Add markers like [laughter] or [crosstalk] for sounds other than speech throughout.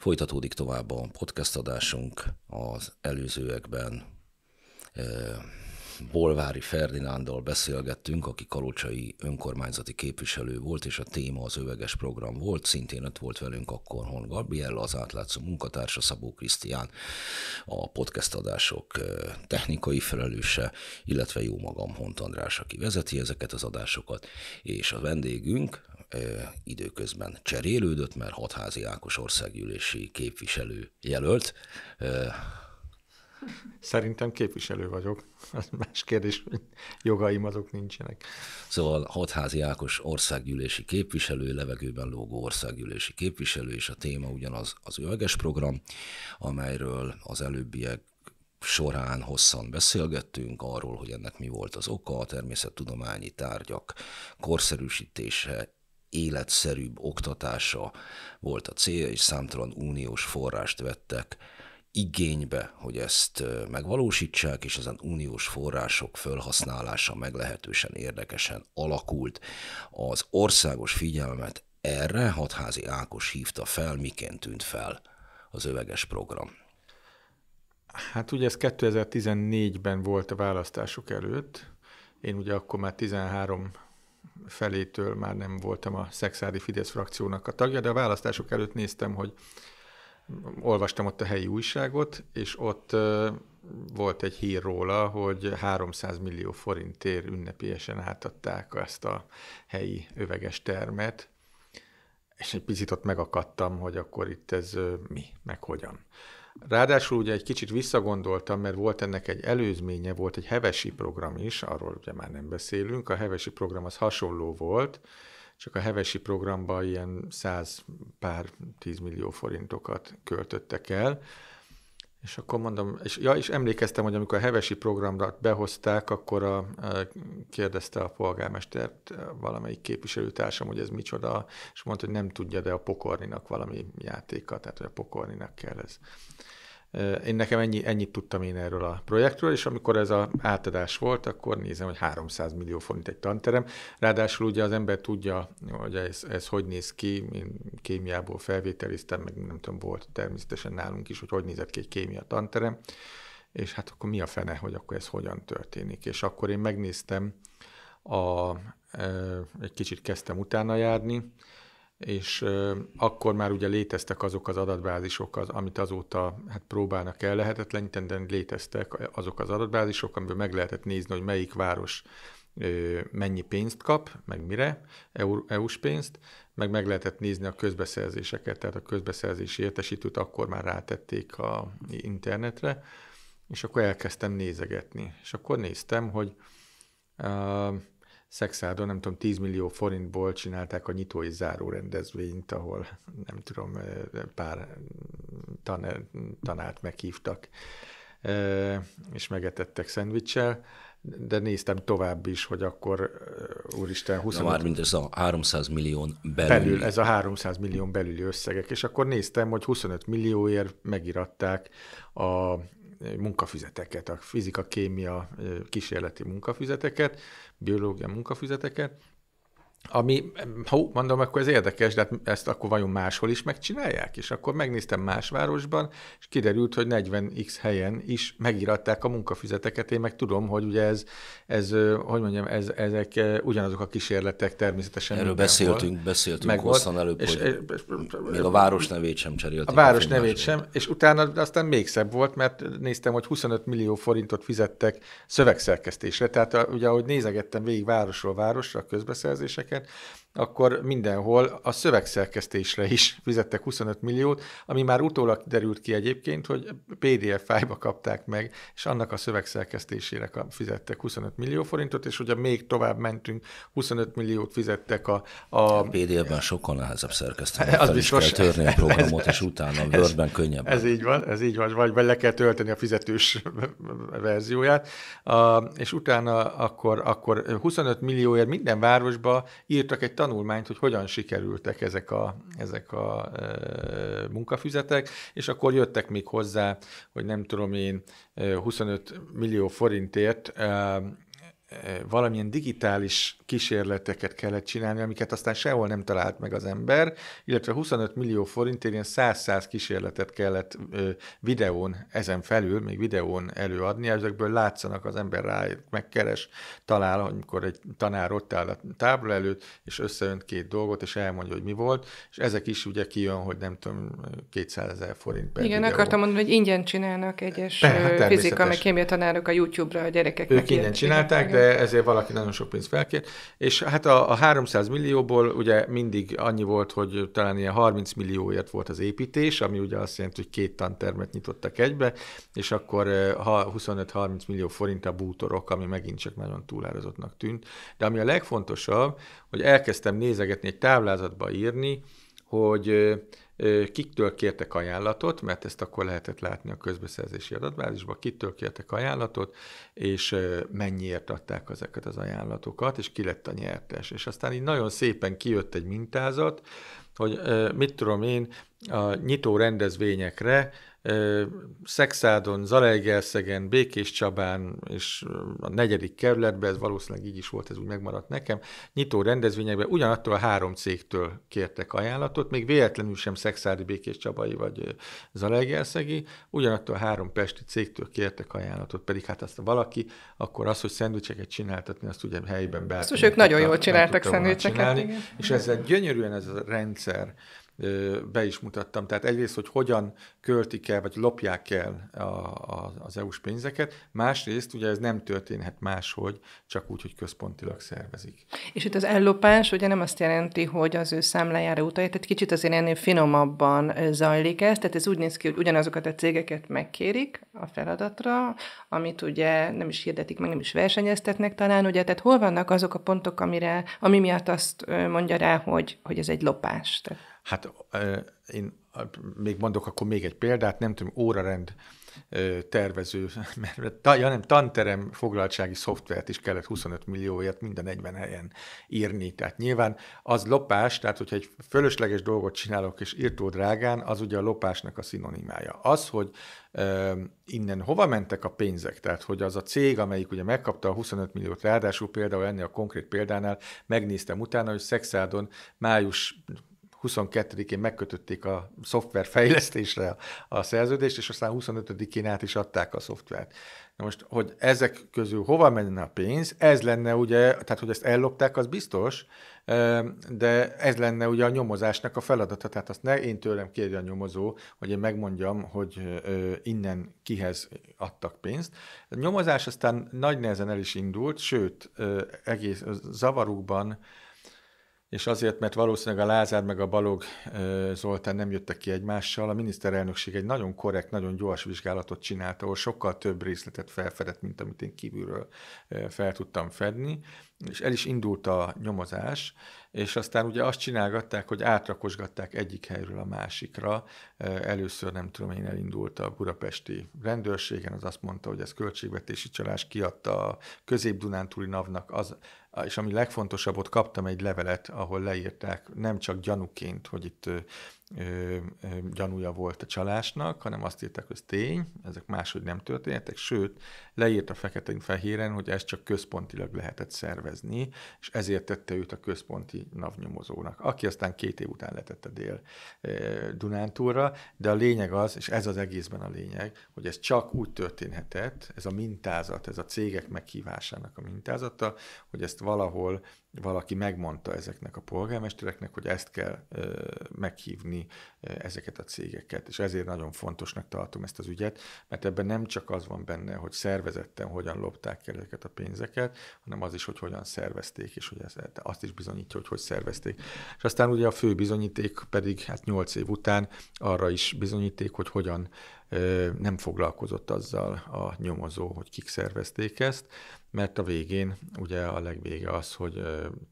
Folytatódik tovább a podcast adásunk az előzőekben. Bolvári Ferdinándal beszélgettünk, aki kalocsai önkormányzati képviselő volt, és a téma az öveges program volt. Szintén ott volt velünk akkor Hon Gabriella, az átlátszó munkatársa Szabó Krisztián, a podcast adások technikai felelőse, illetve jó magam Hont András, aki vezeti ezeket az adásokat, és a vendégünk időközben cserélődött, mert hatházi Ákos országgyűlési képviselő jelölt. Szerintem képviselő vagyok. [laughs] Az más kérdés, hogy jogaim azok nincsenek. Szóval Hatházi Ákos országgyűlési képviselő, levegőben lógó országgyűlési képviselő, és a téma ugyanaz az üveges program, amelyről az előbbiek során hosszan beszélgettünk arról, hogy ennek mi volt az oka, a természettudományi tárgyak korszerűsítése életszerűbb oktatása volt a célja, és számtalan uniós forrást vettek igénybe, hogy ezt megvalósítsák, és ezen uniós források felhasználása meglehetősen érdekesen alakult. Az országos figyelmet erre Hatházi Ákos hívta fel, miként tűnt fel az öveges program. Hát ugye ez 2014-ben volt a választások előtt. Én ugye akkor már 13 felétől már nem voltam a szexádi Fidesz frakciónak a tagja, de a választások előtt néztem, hogy olvastam ott a helyi újságot, és ott volt egy hír róla, hogy 300 millió forintért ünnepélyesen átadták ezt a helyi öveges termet, és egy picit ott megakadtam, hogy akkor itt ez mi, meg hogyan. Ráadásul ugye egy kicsit visszagondoltam, mert volt ennek egy előzménye, volt egy hevesi program is, arról ugye már nem beszélünk, a hevesi program az hasonló volt, csak a hevesi programban ilyen száz pár tízmillió forintokat költöttek el, és akkor mondom, és, ja, és emlékeztem, hogy amikor a hevesi programra behozták, akkor a, a, kérdezte a polgármestert e, valamelyik képviselőtársam, hogy ez micsoda, és mondta, hogy nem tudja, de a pokorninak valami játéka, tehát hogy a pokorninak kell ez. Én nekem ennyi, ennyit tudtam én erről a projektről, és amikor ez a átadás volt, akkor nézem, hogy 300 millió forint egy tanterem. Ráadásul ugye az ember tudja, hogy ez, ez hogy néz ki, én kémiából felvételiztem, meg nem tudom, volt természetesen nálunk is, hogy hogy nézett ki egy kémia tanterem, és hát akkor mi a fene, hogy akkor ez hogyan történik. És akkor én megnéztem, a, egy kicsit kezdtem utána járni, és akkor már ugye léteztek azok az adatbázisok, az, amit azóta hát próbálnak el lehetetleníteni, de léteztek azok az adatbázisok, amiből meg lehetett nézni, hogy melyik város mennyi pénzt kap, meg mire, EU-s pénzt, meg meg lehetett nézni a közbeszerzéseket, tehát a közbeszerzési értesítőt akkor már rátették a internetre, és akkor elkezdtem nézegetni. És akkor néztem, hogy uh, Szexádon, nem tudom, 10 millió forintból csinálták a nyitói záró rendezvényt, ahol nem tudom, pár tan- tanát meghívtak, és megetettek szendvicssel, de néztem tovább is, hogy akkor, úristen, 25... már mint ez a 300 millió belül. belül. Ez a 300 millió belüli összegek, és akkor néztem, hogy 25 millióért megiratták a munkafüzeteket, a fizika, kémia kísérleti munkafüzeteket, biológia munkafüzeteket, ami, ha mondom, akkor ez érdekes, de hát ezt akkor vajon máshol is megcsinálják? És akkor megnéztem más városban, és kiderült, hogy 40x helyen is megíratták a munkafüzeteket. Én meg tudom, hogy ugye ez, ez hogy mondjam, ez, ezek ugyanazok a kísérletek természetesen. Erről beszéltünk, beszéltünk meg hosszan előbb, és, hogy és, még a város nevét sem cserélték. A város a nevét sem, és utána aztán még szebb volt, mert néztem, hogy 25 millió forintot fizettek szövegszerkesztésre. Tehát ugye, ahogy nézegettem végig városról városra a közbeszerzések, ezeket. akkor mindenhol a szövegszerkesztésre is fizettek 25 milliót, ami már utólag derült ki egyébként, hogy PDF fájba kapták meg, és annak a szövegszerkesztésére fizettek 25 millió forintot, és ugye még tovább mentünk, 25 milliót fizettek a... A, a PDF-ben sokkal nehezebb szerkeszteni, [laughs] az fel biztos, is kell törni a [laughs] programot, ez, és utána a ez, könnyebb. Ez így van, ez így van, vagy, vagy le kell tölteni a fizetős [laughs] verzióját, a, és utána akkor, akkor 25 millióért minden városba írtak egy tanulmányt, hogy hogyan sikerültek ezek a, ezek a e, munkafüzetek, és akkor jöttek még hozzá, hogy nem tudom én, 25 millió forintért e, valamilyen digitális kísérleteket kellett csinálni, amiket aztán sehol nem talált meg az ember, illetve 25 millió forintért ilyen 100-100 kísérletet kellett videón, ezen felül, még videón előadni, ezekből látszanak az ember rá, megkeres, talál, amikor egy tanár ott áll a tábla előtt, és összeönt két dolgot, és elmondja, hogy mi volt, és ezek is ugye kijön, hogy nem tudom, 200 ezer forint per Igen, videó. akartam mondani, hogy ingyen csinálnak egyes Be, fizika, meg kémia tanárok a YouTube-ra a gyerekeknek. Ők ingyen csinálták, de ezért valaki nagyon sok pénzt felkért. És hát a, a 300 millióból ugye mindig annyi volt, hogy talán ilyen 30 millióért volt az építés, ami ugye azt jelenti, hogy két tantermet nyitottak egybe, és akkor 25-30 eh, millió forint a bútorok, ami megint csak nagyon túlározottnak tűnt. De ami a legfontosabb, hogy elkezdtem nézegetni, egy táblázatba írni, hogy eh, kiktől kértek ajánlatot, mert ezt akkor lehetett látni a közbeszerzési adatbázisban, kiktől kértek ajánlatot, és mennyiért adták ezeket az ajánlatokat, és ki lett a nyertes. És aztán így nagyon szépen kijött egy mintázat, hogy mit tudom én, a nyitó rendezvényekre Szexádon, Zalaegerszegen, Békés Csabán és a negyedik kerületben, ez valószínűleg így is volt, ez úgy megmaradt nekem, nyitó rendezvényekben ugyanattól a három cégtől kértek ajánlatot, még véletlenül sem Szexádi, Békés Csabai vagy Zalaegerszegi, ugyanattól a három pesti cégtől kértek ajánlatot, pedig hát azt valaki, akkor az, hogy szendvicseket csináltatni, azt ugye helyben be. Szóval ők nagyon jól csináltak szendvicseket. Csinálni, és ezzel gyönyörűen ez a rendszer be is mutattam. Tehát egyrészt, hogy hogyan költik el, vagy lopják el a, a, az EU-s pénzeket, másrészt ugye ez nem történhet máshogy, csak úgy, hogy központilag szervezik. És itt az ellopás ugye nem azt jelenti, hogy az ő számlájára utalja, tehát kicsit azért ennél finomabban zajlik ez, tehát ez úgy néz ki, hogy ugyanazokat a cégeket megkérik a feladatra, amit ugye nem is hirdetik, meg nem is versenyeztetnek talán, ugye, tehát hol vannak azok a pontok, amire, ami miatt azt mondja rá, hogy, hogy ez egy lopás? Tehát Hát én még mondok akkor még egy példát, nem tudom, órarend tervező, [laughs] mert ja nem, tanterem foglaltsági szoftvert is kellett 25 millióért minden 40 helyen írni. Tehát nyilván az lopás, tehát hogyha egy fölösleges dolgot csinálok és írtó drágán, az ugye a lopásnak a szinonimája. Az, hogy innen hova mentek a pénzek, tehát hogy az a cég, amelyik ugye megkapta a 25 milliót, ráadásul például ennél a konkrét példánál megnéztem utána, hogy Szexádon május 22-én megkötötték a szoftverfejlesztésre a szerződést, és aztán 25-én át is adták a szoftvert. Na most, hogy ezek közül hova menne a pénz, ez lenne ugye, tehát hogy ezt ellopták, az biztos, de ez lenne ugye a nyomozásnak a feladata, tehát azt ne én tőlem kérje a nyomozó, hogy én megmondjam, hogy innen kihez adtak pénzt. A nyomozás aztán nagy nehezen el is indult, sőt, egész zavarukban és azért, mert valószínűleg a Lázár meg a Balog Zoltán nem jöttek ki egymással, a miniszterelnökség egy nagyon korrekt, nagyon gyors vizsgálatot csinálta, ahol sokkal több részletet felfedett, mint amit én kívülről fel tudtam fedni, és el is indult a nyomozás, és aztán ugye azt csinálgatták, hogy átrakosgatták egyik helyről a másikra. Először nem tudom én, elindult a budapesti rendőrségen, az azt mondta, hogy ez költségvetési csalás, kiadta a közép-dunántúli navnak, az, és ami legfontosabb, ott kaptam egy levelet, ahol leírták nem csak gyanúként, hogy itt ö, ö, gyanúja volt a csalásnak, hanem azt írták, hogy ez tény, ezek máshogy nem történtek, sőt, leírta feketén fehéren, hogy ezt csak központilag lehetett szervezni, és ezért tette őt a központi navnyomozónak, aki aztán két év után letette dél ö, Dunántúlra, de a lényeg az, és ez az egészben a lényeg, hogy ez csak úgy történhetett, ez a mintázat, ez a cégek meghívásának a mintázata, hogy ezt valahol valaki megmondta ezeknek a polgármestereknek, hogy ezt kell ö, meghívni ö, ezeket a cégeket. És ezért nagyon fontosnak tartom ezt az ügyet, mert ebben nem csak az van benne, hogy szervezetten hogyan lopták el ezeket a pénzeket, hanem az is, hogy hogyan szervezték, és hogy ezt, hát azt is bizonyítja, hogy hogy szervezték. És aztán ugye a fő bizonyíték pedig hát 8 év után arra is bizonyíték, hogy hogyan nem foglalkozott azzal a nyomozó, hogy kik szervezték ezt, mert a végén, ugye a legvége az, hogy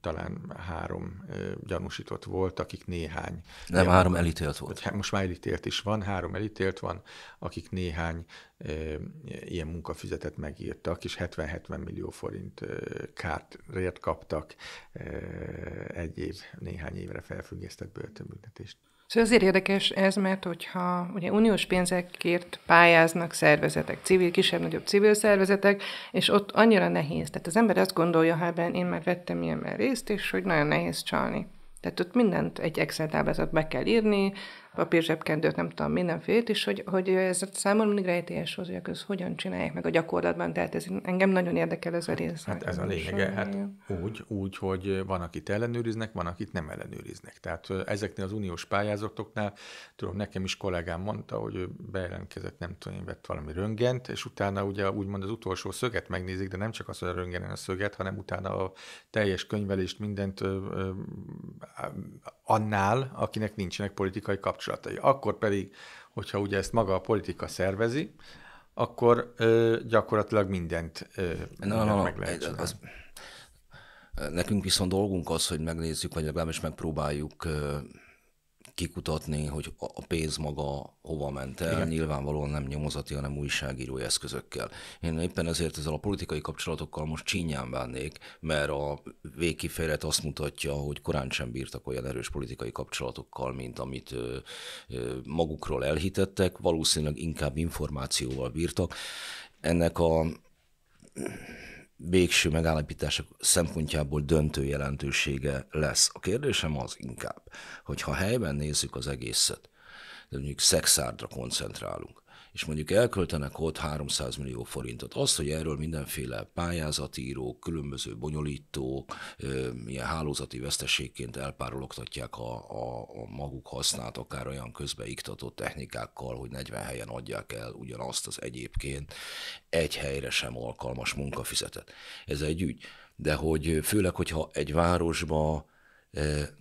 talán három gyanúsított volt, akik néhány... Nem, ilyen, három elítélt volt. Hát most már elítélt is van, három elítélt van, akik néhány ilyen munkafüzetet megírtak, és 70-70 millió forint kártért kaptak egy év, néhány évre felfüggesztett börtönbüntetést. Szóval azért érdekes ez, mert hogyha ugye uniós pénzekért pályáznak szervezetek, civil, kisebb-nagyobb civil szervezetek, és ott annyira nehéz. Tehát az ember azt gondolja, ha hát, ebben én már vettem ilyen részt, és hogy nagyon nehéz csalni. Tehát ott mindent egy Excel táblázat be kell írni, papírzsebkendőt, nem tudom, mindenfélt, és hogy, hogy ez számomra mindig rejtélyes hogy akkor ezt hogyan csinálják meg a gyakorlatban, tehát ez engem nagyon érdekel ez a hát, rész. Hát ez a lényege, hát úgy, úgy, hogy van, akit ellenőriznek, van, akit nem ellenőriznek. Tehát ezeknél az uniós pályázatoknál, tudom, nekem is kollégám mondta, hogy ő bejelentkezett, nem tudom, én vett valami röngent, és utána ugye úgymond az utolsó szöget megnézik, de nem csak az, hogy a röngenen a szöget, hanem utána a teljes könyvelést, mindent annál, akinek nincsenek politikai kapcsolatai. Akkor pedig, hogyha ugye ezt maga a politika szervezi, akkor ö, gyakorlatilag mindent, ö, no, no, meg lehet csinálni. Az, nekünk viszont dolgunk az, hogy megnézzük, vagy legalábbis megpróbáljuk ö, kikutatni, hogy a pénz maga hova ment el, Igen. nyilvánvalóan nem nyomozati, hanem újságírói eszközökkel. Én éppen ezért ezzel a politikai kapcsolatokkal most csínyán bánnék, mert a végkifejlet azt mutatja, hogy korán sem bírtak olyan erős politikai kapcsolatokkal, mint amit magukról elhitettek, valószínűleg inkább információval bírtak. Ennek a végső megállapítások szempontjából döntő jelentősége lesz. A kérdésem az inkább, hogy ha helyben nézzük az egészet, de mondjuk szexárdra koncentrálunk, és mondjuk elköltenek ott 300 millió forintot. Az, hogy erről mindenféle pályázatírók, különböző bonyolítók, ilyen hálózati veszteségként elpárologtatják a, a, a maguk hasznát, akár olyan közbeiktatott technikákkal, hogy 40 helyen adják el ugyanazt az egyébként egy helyre sem alkalmas munkafizetet. Ez egy ügy. De hogy főleg, hogyha egy városba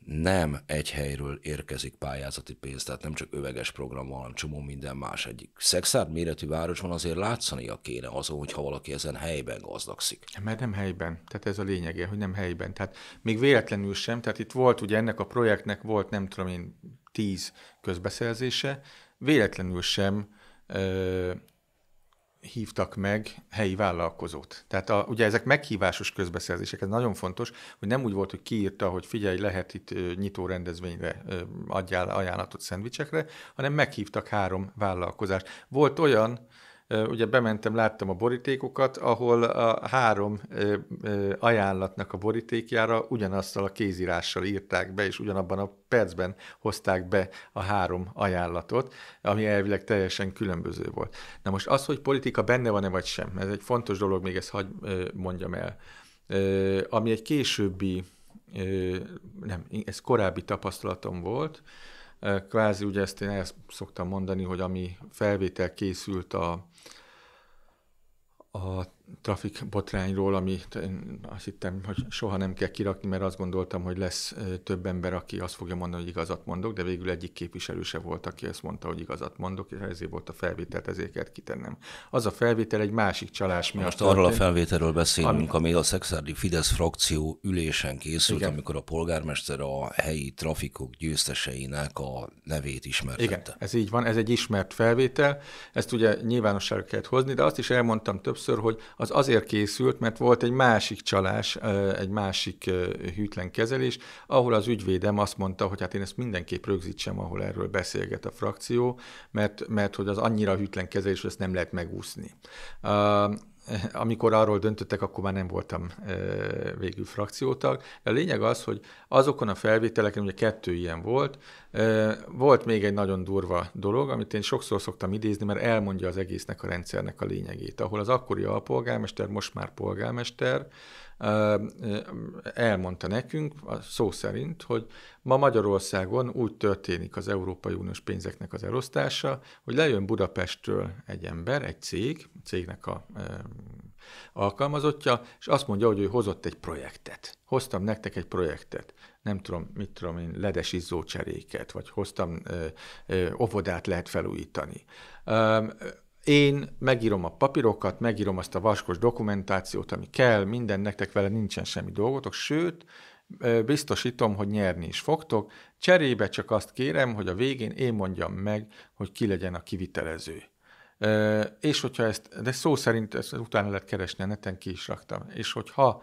nem egy helyről érkezik pályázati pénz, tehát nem csak öveges program van, csomó minden más. Egy szexárd méretű városban azért látszani a kéne azon, hogyha valaki ezen helyben gazdagszik. Mert nem helyben, tehát ez a lényege, hogy nem helyben. Tehát még véletlenül sem, tehát itt volt ugye ennek a projektnek volt nem tudom én tíz közbeszerzése, véletlenül sem ö- hívtak meg helyi vállalkozót. Tehát a, ugye ezek meghívásos közbeszerzések, ez nagyon fontos, hogy nem úgy volt, hogy kiírta, hogy figyelj, lehet itt nyitó rendezvényre adjál ajánlatot szendvicsekre, hanem meghívtak három vállalkozást. Volt olyan, ugye bementem, láttam a borítékokat, ahol a három ajánlatnak a borítékjára ugyanazzal a kézírással írták be, és ugyanabban a percben hozták be a három ajánlatot, ami elvileg teljesen különböző volt. Na most az, hogy politika benne van-e vagy sem, ez egy fontos dolog, még ezt hagy mondjam el. Ami egy későbbi, nem, ez korábbi tapasztalatom volt, kvázi ugye ezt én el szoktam mondani, hogy ami felvétel készült a a trafik botrányról, ami azt hittem, hogy soha nem kell kirakni, mert azt gondoltam, hogy lesz több ember, aki azt fogja mondani, hogy igazat mondok, de végül egyik képviselő se volt, aki azt mondta, hogy igazat mondok, és ezért volt a felvétel ezért kellett kitennem. Az a felvétel egy másik csalás miatt. Most arról a felvételről beszélünk, ami, ami a szexárdi Fidesz frakció ülésen készült, Igen. amikor a polgármester a helyi trafikok győzteseinek a nevét ismertette. Igen, ez így van, ez egy ismert felvétel, ezt ugye nyilvánosságra kellett hozni, de azt is elmondtam többször, hogy az azért készült, mert volt egy másik csalás, egy másik hűtlen kezelés, ahol az ügyvédem azt mondta, hogy hát én ezt mindenképp rögzítsem, ahol erről beszélget a frakció, mert, mert hogy az annyira hűtlen kezelés, hogy ezt nem lehet megúszni. [laughs] amikor arról döntöttek, akkor már nem voltam végül frakciótag. De a lényeg az, hogy azokon a felvételeken, ugye kettő ilyen volt, volt még egy nagyon durva dolog, amit én sokszor szoktam idézni, mert elmondja az egésznek a rendszernek a lényegét, ahol az akkori alpolgármester, most már polgármester, elmondta nekünk szó szerint, hogy ma Magyarországon úgy történik az Európai Uniós pénzeknek az elosztása, hogy lejön Budapestről egy ember, egy cég, a cégnek a alkalmazottja, és azt mondja, hogy ő hozott egy projektet. Hoztam nektek egy projektet. Nem tudom, mit tudom én, ledes izzócseréket, vagy hoztam, ö, ö, ovodát lehet felújítani. Ö, én megírom a papírokat, megírom azt a vaskos dokumentációt, ami kell, minden, nektek vele nincsen semmi dolgotok, sőt, biztosítom, hogy nyerni is fogtok, cserébe csak azt kérem, hogy a végén én mondjam meg, hogy ki legyen a kivitelező. és hogyha ezt, de szó szerint ezt utána lehet keresni a neten, ki is raktam. És hogyha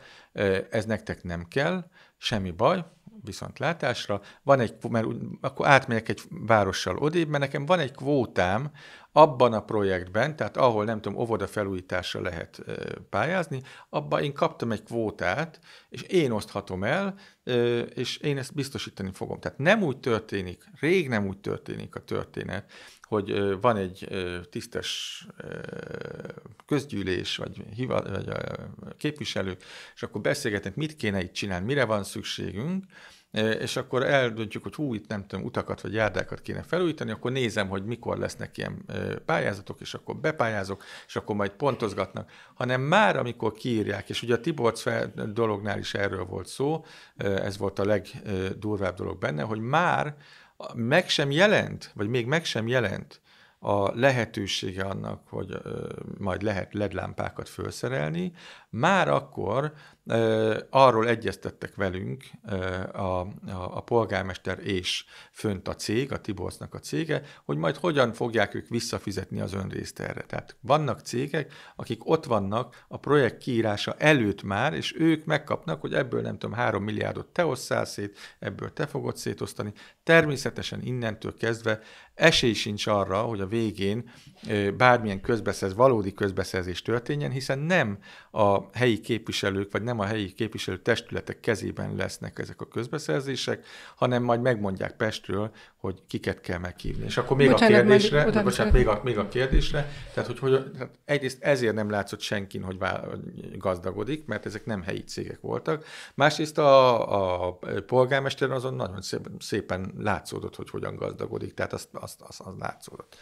ez nektek nem kell, semmi baj, viszontlátásra, van egy, mert akkor átmegyek egy várossal odébb, mert nekem van egy kvótám abban a projektben, tehát ahol nem tudom, óvoda felújításra lehet ö, pályázni, abban én kaptam egy kvótát, és én oszthatom el, ö, és én ezt biztosítani fogom. Tehát nem úgy történik, rég nem úgy történik a történet, hogy van egy tisztes közgyűlés, vagy, hiva, vagy a képviselők, és akkor beszélgetnek, mit kéne itt csinálni, mire van szükségünk, és akkor eldöntjük, hogy hú, itt nem tudom, utakat vagy járdákat kéne felújítani, akkor nézem, hogy mikor lesznek ilyen pályázatok, és akkor bepályázok, és akkor majd pontozgatnak. Hanem már, amikor kiírják, és ugye a Tiborc dolognál is erről volt szó, ez volt a legdurvább dolog benne, hogy már meg sem jelent, vagy még meg sem jelent a lehetősége annak, hogy majd lehet ledlámpákat felszerelni, már akkor ö, arról egyeztettek velünk ö, a, a, a polgármester és fönt a cég, a Tiborcnak a cége, hogy majd hogyan fogják ők visszafizetni az erre. Tehát vannak cégek, akik ott vannak a projekt kiírása előtt már, és ők megkapnak, hogy ebből nem tudom, három milliárdot te osszál szét, ebből te fogod szétosztani. Természetesen innentől kezdve esély sincs arra, hogy a végén bármilyen közbeszerzés, valódi közbeszerzés történjen, hiszen nem a helyi képviselők, vagy nem a helyi képviselő testületek kezében lesznek ezek a közbeszerzések, hanem majd megmondják Pestről, hogy kiket kell meghívni. És akkor még bocsánat, a kérdésre, majd, bocsánat, bocsánat, még, a, még a kérdésre, tehát hogy, hogy tehát egyrészt ezért nem látszott senkin, hogy vá- gazdagodik, mert ezek nem helyi cégek voltak. Másrészt a, a polgármester azon nagyon szépen, szépen látszódott, hogy hogyan gazdagodik, tehát azt, azt, azt, azt látszódott.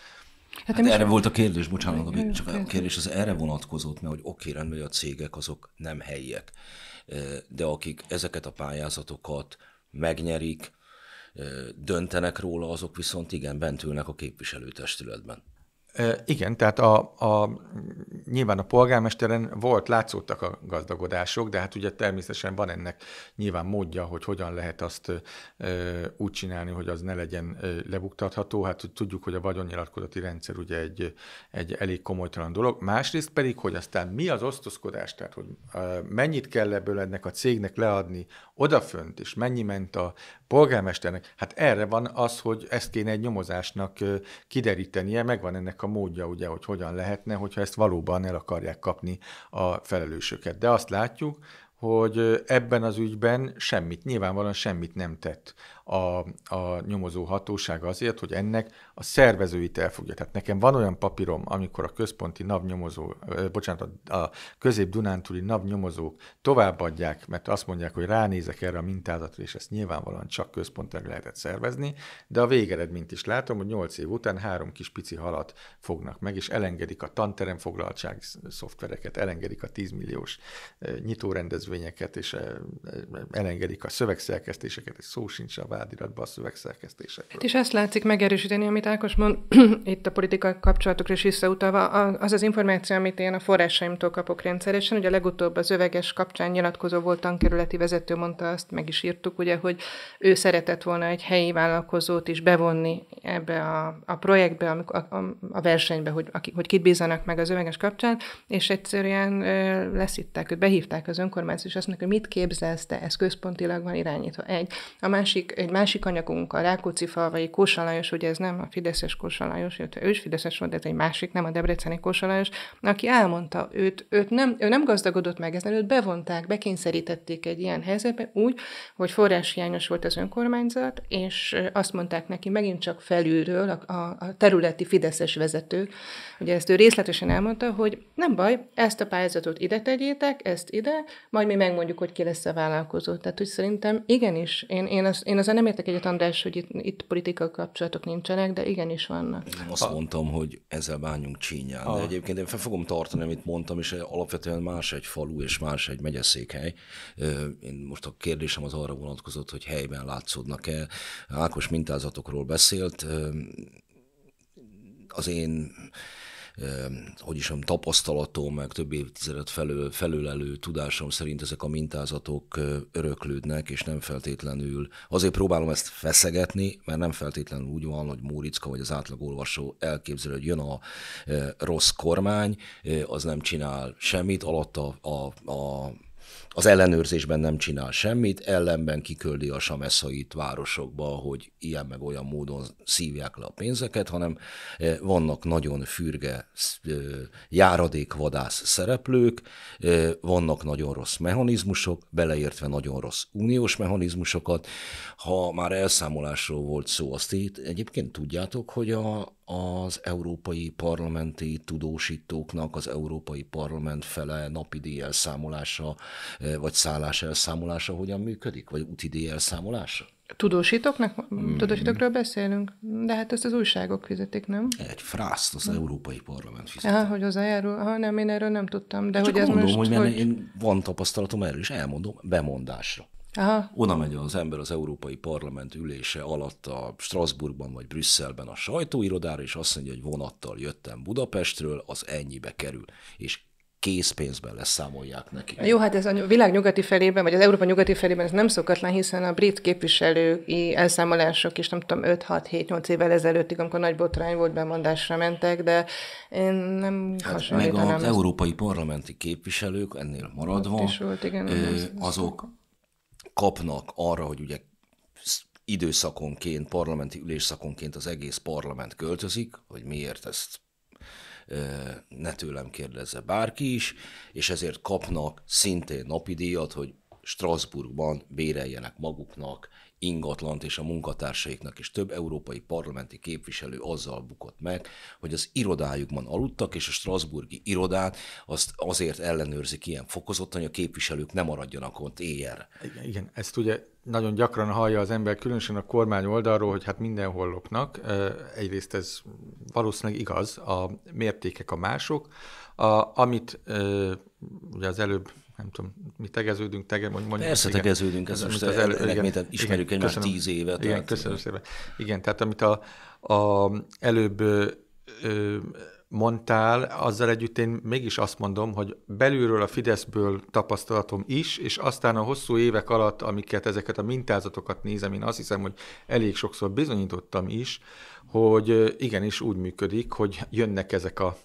Hát, hát erre volt a kérdés, bocsánat, ami csak a kérdés az erre vonatkozott, mert hogy oké, okay, rendben, hogy a cégek azok nem helyiek, de akik ezeket a pályázatokat megnyerik, döntenek róla, azok viszont igen, bent ülnek a képviselőtestületben. Igen, tehát a, a, nyilván a polgármesteren volt, látszódtak a gazdagodások, de hát ugye természetesen van ennek nyilván módja, hogy hogyan lehet azt ö, úgy csinálni, hogy az ne legyen ö, lebuktatható. Hát tudjuk, hogy a vagyonnyilatkozati rendszer ugye egy, egy elég komolytalan dolog. Másrészt pedig, hogy aztán mi az osztozkodás, tehát hogy ö, mennyit kell ebből ennek a cégnek leadni odafönt, és mennyi ment a polgármesternek. Hát erre van az, hogy ezt kéne egy nyomozásnak kiderítenie, megvan ennek a módja, ugye, hogy hogyan lehetne, hogyha ezt valóban el akarják kapni a felelősöket. De azt látjuk, hogy ebben az ügyben semmit, nyilvánvalóan semmit nem tett a, a nyomozó hatóság azért, hogy ennek a szervezőit elfogja. Tehát nekem van olyan papírom, amikor a központi napnyomozó, bocsánat, a közép-dunántúli napnyomozók továbbadják, mert azt mondják, hogy ránézek erre a mintázatra, és ezt nyilvánvalóan csak központilag lehetett szervezni, de a végeredményt is látom, hogy 8 év után három kis pici halat fognak meg, és elengedik a tanterem foglaltság szoftvereket, elengedik a 10 milliós nyitórendezvényeket, és elengedik a szövegszerkesztéseket, és szó sincs a vádiratban a szövegszerkesztésekről. és hát ezt látszik megerősíteni, amit amit Ákos mond, [clears throat] itt a politikai kapcsolatokra is visszautalva, az az információ, amit én a forrásaimtól kapok rendszeresen, ugye legutóbb az öveges kapcsán nyilatkozó volt tankerületi vezető, mondta azt, meg is írtuk, ugye, hogy ő szeretett volna egy helyi vállalkozót is bevonni ebbe a, a projektbe, a, a, a versenybe, hogy, aki, hogy kit bízanak meg az öveges kapcsán, és egyszerűen ö, leszitták őt, behívták az önkormányzat, és azt mondták, hogy mit képzelsz te, ez központilag van irányítva. Egy. A másik, egy másik anyagunk, a Rákóczi falvai Kósa Lajos, ugye ez nem a Fideszes Kósa Lajos, ő is Fideszes volt, de ez egy másik, nem a Debreceni Kósa Lajos, aki elmondta, őt, őt nem, ő nem gazdagodott meg ezen, őt bevonták, bekényszerítették egy ilyen helyzetbe úgy, hogy forráshiányos volt az önkormányzat, és azt mondták neki megint csak felülről a, a, a területi Fideszes vezetők, ugye ezt ő részletesen elmondta, hogy nem baj, ezt a pályázatot ide tegyétek, ezt ide, majd mi megmondjuk, hogy ki lesz a vállalkozó. Tehát, hogy szerintem igenis, én, én, az, én azért nem értek egyet, András, hogy itt, itt politikai kapcsolatok nincsenek, de igenis vannak. Én azt ha... mondtam, hogy ezzel bánjunk csínyán, de egyébként én fel fogom tartani, amit mondtam, és alapvetően más egy falu és más egy megyeszékhely. Én most a kérdésem az arra vonatkozott, hogy helyben látszódnak-e. Ákos mintázatokról beszélt. Az én hogy is mondjam, tapasztalatom, meg több évtizedet felül, felülelő tudásom szerint ezek a mintázatok öröklődnek, és nem feltétlenül, azért próbálom ezt feszegetni, mert nem feltétlenül úgy van, hogy Móricka vagy az átlagolvasó elképzelő, hogy jön a rossz kormány, az nem csinál semmit, alatt a, a, a az ellenőrzésben nem csinál semmit, ellenben kiköldi a sameszait városokba, hogy ilyen meg olyan módon szívják le a pénzeket, hanem e, vannak nagyon fürge e, járadékvadász szereplők, e, vannak nagyon rossz mechanizmusok, beleértve nagyon rossz uniós mechanizmusokat. Ha már elszámolásról volt szó, azt itt egyébként tudjátok, hogy a, az európai parlamenti tudósítóknak az európai parlament fele napi elszámolása e, vagy szállás elszámolása hogyan működik, vagy úti elszámolása Tudósítóknak? Hmm. Tudósítókról beszélünk? De hát ezt az újságok fizetik, nem? Egy frászt az hmm. Európai Parlament fizet. ah hogy hozzájárul? ha nem, én erről nem tudtam. De hogy csak ez mondom, most, hogy, hogy... én van tapasztalatom erről, és elmondom bemondásra. Aha. Oda megy az ember az Európai Parlament ülése alatt a Strasbourgban vagy Brüsszelben a sajtóirodára, és azt mondja, hogy vonattal jöttem Budapestről, az ennyibe kerül. És készpénzben leszámolják neki. Jó, hát ez a világ nyugati felében, vagy az Európa nyugati felében ez nem szokatlan, hiszen a brit képviselői elszámolások is, nem tudom, 5-6-7-8 évvel ezelőttig, amikor nagy botrány volt, bemondásra mentek, de én nem hát Meg az az európai parlamenti képviselők, ennél maradva, volt, igen, ö, azok kapnak arra, hogy ugye időszakonként, parlamenti ülésszakonként az egész parlament költözik, hogy miért ezt ne tőlem kérdezze bárki is, és ezért kapnak szintén napi díjat, hogy Strasbourgban béreljenek maguknak ingatlant és a munkatársaiknak is több európai parlamenti képviselő azzal bukott meg, hogy az irodájukban aludtak, és a Strasburgi irodát azt azért ellenőrzik ilyen fokozottan, hogy a képviselők nem maradjanak ott éjjel. Igen, igen, ezt ugye nagyon gyakran hallja az ember, különösen a kormány oldalról, hogy hát mindenhol lopnak. Egyrészt ez valószínűleg igaz, a mértékek a mások. A, amit ugye az előbb nem tudom, mi tegeződünk, tege, mondjuk. Persze igen, tegeződünk, ez most az elő, ennek igen, ismerjük igen, egymást tíz évet. Igen, tehát, köszönöm szépen. Igen, tehát amit a, a előbb ö, mondtál, azzal együtt én mégis azt mondom, hogy belülről a Fideszből tapasztalatom is, és aztán a hosszú évek alatt, amiket ezeket a mintázatokat nézem, én azt hiszem, hogy elég sokszor bizonyítottam is, hogy igenis úgy működik, hogy jönnek ezek a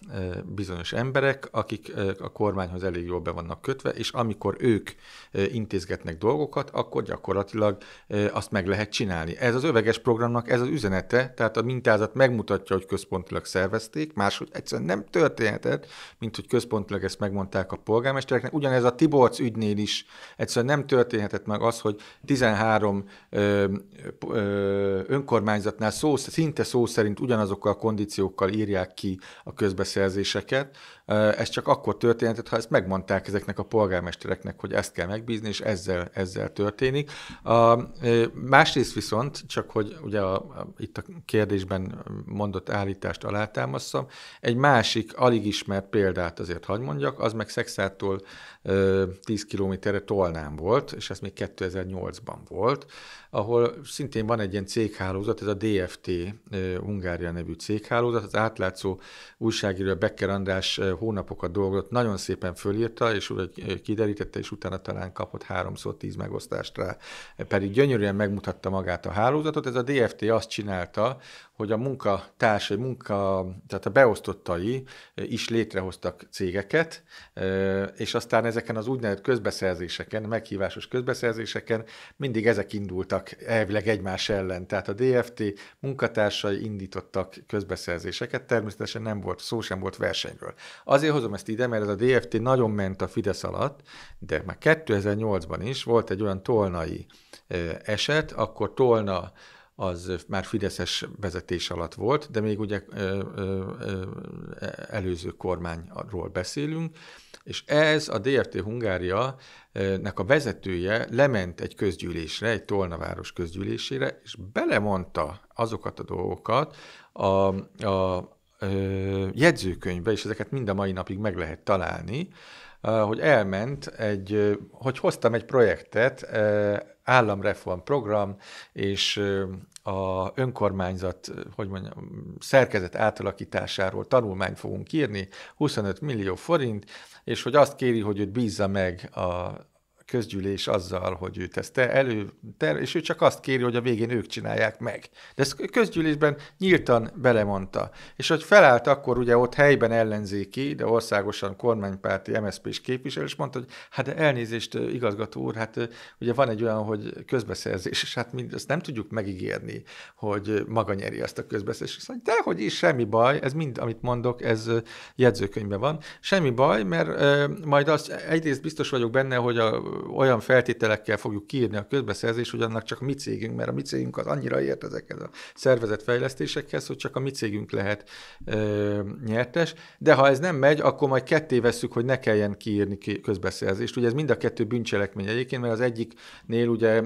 bizonyos emberek, akik a kormányhoz elég jól be vannak kötve, és amikor ők intézgetnek dolgokat, akkor gyakorlatilag azt meg lehet csinálni. Ez az öveges programnak ez az üzenete, tehát a mintázat megmutatja, hogy központilag szervezték, máshogy egyszerűen nem történhetett, mint hogy központilag ezt megmondták a polgármestereknek. Ugyanez a Tiborc ügynél is egyszerűen nem történhetett meg az, hogy 13 önkormányzatnál szó, szinte szó szó szerint ugyanazokkal a kondíciókkal írják ki a közbeszerzéseket, ez csak akkor történhetett, ha ezt megmondták ezeknek a polgármestereknek, hogy ezt kell megbízni, és ezzel, ezzel történik. A, másrészt viszont, csak hogy ugye a, a, itt a kérdésben mondott állítást alátámasztom, egy másik, alig ismert példát azért hagy mondjak, az meg Szexától 10 kilométerre Tolnán volt, és ez még 2008-ban volt, ahol szintén van egy ilyen céghálózat, ez a DFT Hungária nevű céghálózat, az átlátszó újságíró Becker András hónapokat dolgozott, nagyon szépen fölírta, és eh, kiderítette, és utána talán kapott háromszor tíz megosztást rá. Pedig gyönyörűen megmutatta magát a hálózatot. Ez a DFT azt csinálta, hogy a munkatárs, a munka, tehát a beosztottai eh, is létrehoztak cégeket, eh, és aztán ezeken az úgynevezett közbeszerzéseken, meghívásos közbeszerzéseken mindig ezek indultak elvileg egymás ellen. Tehát a DFT munkatársai indítottak közbeszerzéseket, természetesen nem volt, szó sem volt versenyről. Azért hozom ezt ide, mert ez a DFT nagyon ment a Fidesz alatt, de már 2008-ban is volt egy olyan tolnai eh, eset, akkor Tolna az már Fideszes vezetés alatt volt, de még ugye ö, ö, ö, előző kormányról beszélünk, és ez a DRT Hungária nek a vezetője lement egy közgyűlésre, egy Tolnaváros közgyűlésére, és belemondta azokat a dolgokat a, a ö, jegyzőkönyvbe, és ezeket mind a mai napig meg lehet találni, hogy elment egy, hogy hoztam egy projektet államreform program, és a önkormányzat, hogy mondjam, szerkezet átalakításáról tanulmányt fogunk írni, 25 millió forint, és hogy azt kéri, hogy őt bízza meg a, közgyűlés azzal, hogy ő ezt elő, és ő csak azt kéri, hogy a végén ők csinálják meg. De ezt közgyűlésben nyíltan belemondta. És hogy felállt akkor ugye ott helyben ellenzéki, de országosan kormánypárti MSZP s képviselő, és mondta, hogy hát de elnézést, igazgató úr, hát ugye van egy olyan, hogy közbeszerzés, és hát mind, ezt nem tudjuk megígérni, hogy maga nyeri azt a közbeszerzést. Szóval, de hogy is, semmi baj, ez mind, amit mondok, ez jegyzőkönyvben van. Semmi baj, mert majd azt egyrészt biztos vagyok benne, hogy a olyan feltételekkel fogjuk kiírni a közbeszerzés, hogy annak csak mi cégünk, mert a mi cégünk az annyira ért ezekhez a szervezetfejlesztésekhez, hogy csak a mi cégünk lehet ö, nyertes, de ha ez nem megy, akkor majd ketté vesszük, hogy ne kelljen kiírni közbeszerzést. Ugye ez mind a kettő bűncselekmény egyébként, mert az egyiknél ugye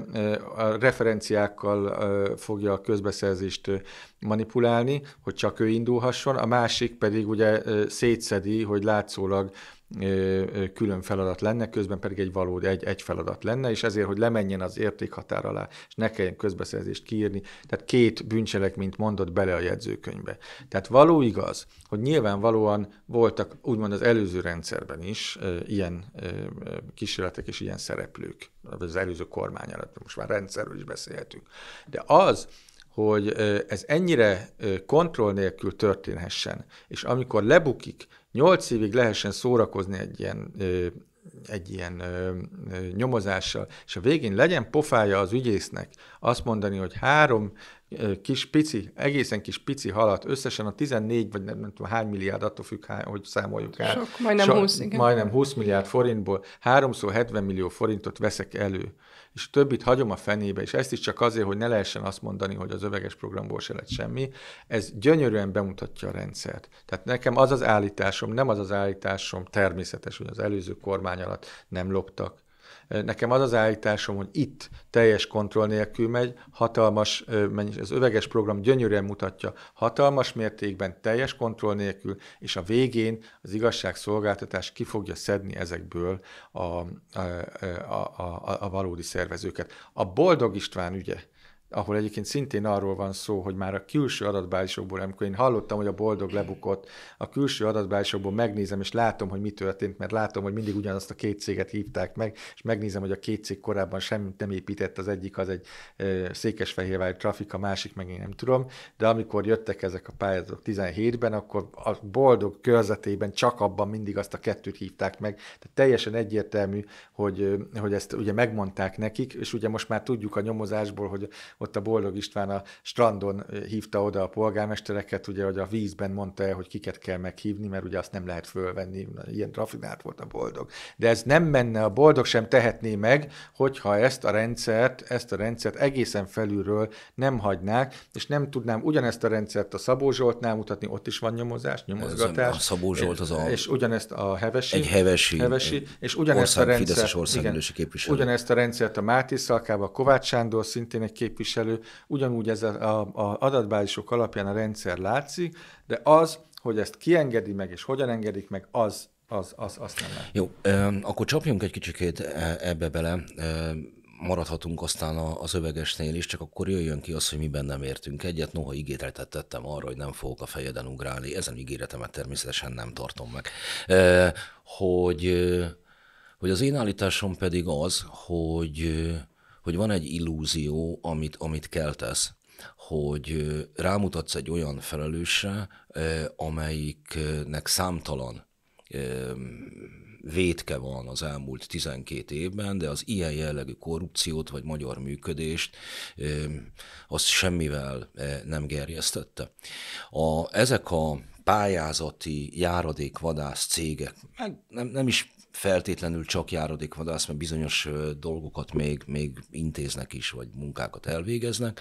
a referenciákkal fogja a közbeszerzést manipulálni, hogy csak ő indulhasson, a másik pedig ugye szétszedi, hogy látszólag külön feladat lenne, közben pedig egy valódi, egy, egy feladat lenne, és ezért, hogy lemenjen az értékhatár alá, és ne kelljen közbeszerzést kiírni, tehát két mint mondott bele a jegyzőkönyvbe. Tehát való igaz, hogy nyilvánvalóan voltak úgymond az előző rendszerben is ilyen kísérletek és ilyen szereplők, az előző kormány alatt, most már rendszerről is beszélhetünk. De az, hogy ez ennyire kontroll nélkül történhessen, és amikor lebukik, Nyolc évig lehessen szórakozni egy ilyen egy ilyen nyomozással, és a végén legyen pofája az ügyésznek azt mondani, hogy három kis pici, egészen kis pici halat, összesen a 14, vagy nem, nem tudom hány milliárd, attól függ, hogy számoljuk el. Sok, majdnem so, 20, igen. Majdnem 20 milliárd forintból, háromszor 70 millió forintot veszek elő és többit hagyom a fenébe, és ezt is csak azért, hogy ne lehessen azt mondani, hogy az öveges programból se lett semmi, ez gyönyörűen bemutatja a rendszert. Tehát nekem az az állításom, nem az az állításom természetes, hogy az előző kormány alatt nem loptak, Nekem az az állításom, hogy itt teljes kontroll nélkül megy, hatalmas, az öveges program gyönyörűen mutatja, hatalmas mértékben, teljes kontroll nélkül, és a végén az igazságszolgáltatás ki fogja szedni ezekből a, a, a, a, a valódi szervezőket. A Boldog István ügye, ahol egyébként szintén arról van szó, hogy már a külső adatbázisokból, amikor én hallottam, hogy a boldog lebukott, a külső adatbázisokból megnézem, és látom, hogy mi történt, mert látom, hogy mindig ugyanazt a két céget hívták meg, és megnézem, hogy a két cég korábban semmit nem épített, az egyik az egy székesfehérvári trafik, a másik meg én nem tudom, de amikor jöttek ezek a pályázatok 17-ben, akkor a boldog körzetében csak abban mindig azt a kettőt hívták meg, tehát teljesen egyértelmű, hogy, hogy ezt ugye megmondták nekik, és ugye most már tudjuk a nyomozásból, hogy ott a Boldog István a strandon hívta oda a polgármestereket, ugye, hogy a vízben mondta el, hogy kiket kell meghívni, mert ugye azt nem lehet fölvenni, ilyen rafinált volt a Boldog. De ez nem menne, a Boldog sem tehetné meg, hogyha ezt a rendszert, ezt a rendszert egészen felülről nem hagynák, és nem tudnám ugyanezt a rendszert a Szabó Zsoltnál mutatni, ott is van nyomozás, nyomozgatás. Ez a Szabó Zsolt az a... És ugyanezt a Hevesi. Egy Hevesi. hevesi egy és ugyanezt a rendszert, Fideszes igen, ugyanezt a rendszert a Máté Szalkával, Kovács Sándor szintén egy képviselő, képviselő, ugyanúgy ez a, a, a adatbázisok alapján a rendszer látszik, de az, hogy ezt kiengedi meg, és hogyan engedik meg, az, az, az, az nem lehet. Jó, akkor csapjunk egy kicsikét e, ebbe bele maradhatunk aztán a, az övegesnél is, csak akkor jöjjön ki az, hogy miben nem értünk egyet. Noha ígéretet tettem arra, hogy nem fogok a fejeden ugrálni. Ezen ígéretemet természetesen nem tartom meg. E, hogy, hogy az én állításom pedig az, hogy hogy van egy illúzió, amit, amit keltesz hogy rámutatsz egy olyan felelősre, amelyiknek számtalan vétke van az elmúlt 12 évben, de az ilyen jellegű korrupciót vagy magyar működést azt semmivel nem gerjesztette. A, ezek a pályázati járadékvadász cégek, meg nem, nem is feltétlenül csak járodik, vadász, mert bizonyos dolgokat még, még intéznek is, vagy munkákat elvégeznek,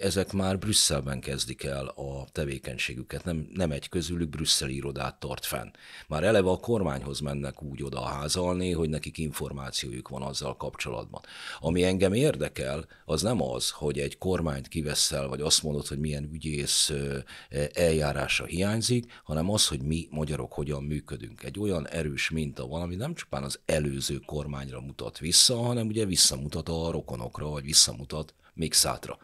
ezek már Brüsszelben kezdik el a tevékenységüket. Nem, nem egy közülük brüsszeli irodát tart fenn. Már eleve a kormányhoz mennek úgy oda házalni, hogy nekik információjuk van azzal kapcsolatban. Ami engem érdekel, az nem az, hogy egy kormányt kiveszel, vagy azt mondod, hogy milyen ügyész eljárása hiányzik, hanem az, hogy mi magyarok hogyan működünk. Egy olyan erős minta van, ami nem csupán az előző kormányra mutat vissza, hanem ugye visszamutat a rokonokra, vagy visszamutat még szátra.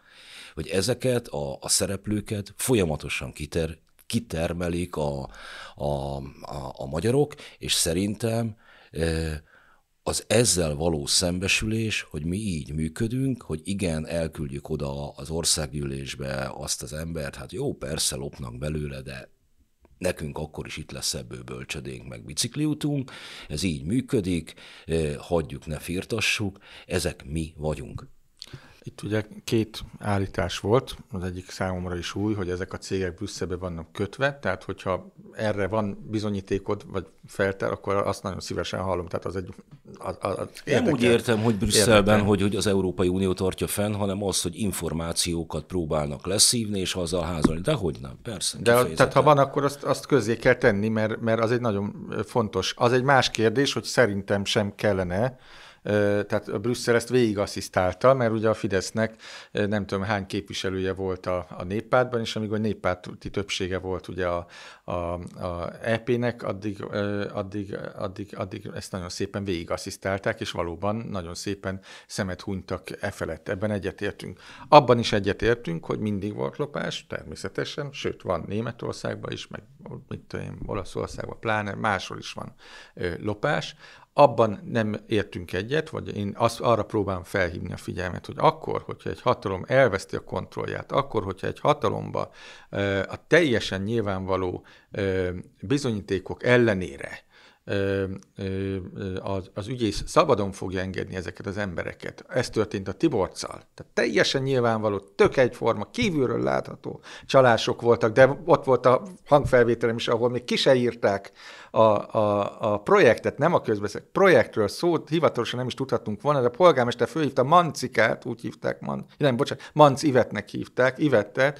Hogy ezeket a, a szereplőket folyamatosan kiter, kitermelik a, a, a, a magyarok, és szerintem e, az ezzel való szembesülés, hogy mi így működünk, hogy igen, elküldjük oda az országgyűlésbe azt az embert, hát jó, persze lopnak belőle, de nekünk akkor is itt lesz ebből bölcsödénk, meg bicikliutunk, ez így működik, hagyjuk, ne firtassuk, ezek mi vagyunk. Itt ugye két állítás volt, az egyik számomra is új, hogy ezek a cégek Brüsszelbe vannak kötve, tehát hogyha erre van bizonyítékod, vagy felter, akkor azt nagyon szívesen hallom. Tehát az egy, az, az Nem érdekel, úgy értem, hogy Brüsszelben, érdekel. hogy, hogy az Európai Unió tartja fenn, hanem az, hogy információkat próbálnak leszívni, és haza házolni. De hogy nem, persze. De, tehát ha van, akkor azt, azt közzé kell tenni, mert, mert az egy nagyon fontos. Az egy más kérdés, hogy szerintem sem kellene, tehát a Brüsszel ezt végigasszisztálta, mert ugye a Fidesznek nem tudom hány képviselője volt a, a néppártban, és amíg a néppárti többsége volt ugye a, a, a EP-nek, addig, addig, addig, addig ezt nagyon szépen végigasszisztálták, és valóban nagyon szépen szemet hunytak e felett. Ebben egyetértünk. Abban is egyetértünk, hogy mindig volt lopás, természetesen, sőt, van Németországban is, meg mit tudom én, Olaszországban, pláne máshol is van lopás abban nem értünk egyet, vagy én azt, arra próbálom felhívni a figyelmet, hogy akkor, hogyha egy hatalom elveszti a kontrollját, akkor, hogyha egy hatalomba a teljesen nyilvánvaló bizonyítékok ellenére az, az ügyész szabadon fogja engedni ezeket az embereket. Ez történt a Tiborccal. Tehát teljesen nyilvánvaló, tök egyforma, kívülről látható csalások voltak, de ott volt a hangfelvételem is, ahol még ki se írták a, a, a projektet, nem a közbeszél, projektről szót hivatalosan nem is tudhatunk volna, de a polgármester fölhívta Mancikát, úgy hívták, Man, nem, bocsánat, Manc Ivetnek hívták, Ivettet,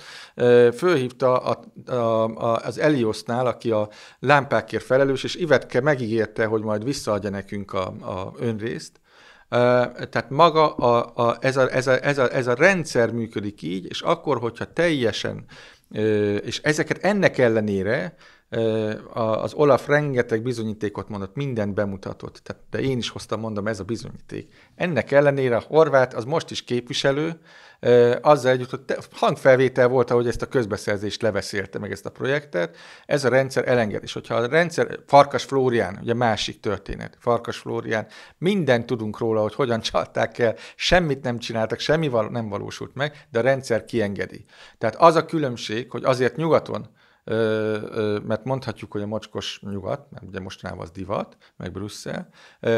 fölhívta a, a, a, az Eliosznál, aki a lámpákért felelős, és Ivetke megígérte, hogy majd visszaadja nekünk a, a önrészt, tehát maga a, a, ez, a, ez, a, ez, a, ez a rendszer működik így, és akkor, hogyha teljesen, és ezeket ennek ellenére az Olaf rengeteg bizonyítékot mondott, mindent bemutatott, tehát, de én is hoztam, mondom, ez a bizonyíték. Ennek ellenére a horvát az most is képviselő, azzal együtt, hogy hangfelvétel volt, ahogy ezt a közbeszerzést leveszélte meg ezt a projektet, ez a rendszer elenged. És hogyha a rendszer, Farkas Flórián, ugye másik történet, Farkas Flórián, mindent tudunk róla, hogy hogyan csalták el, semmit nem csináltak, semmi val- nem valósult meg, de a rendszer kiengedi. Tehát az a különbség, hogy azért nyugaton mert mondhatjuk, hogy a mocskos nyugat, mert ugye mostanában az divat, meg Brüsszel,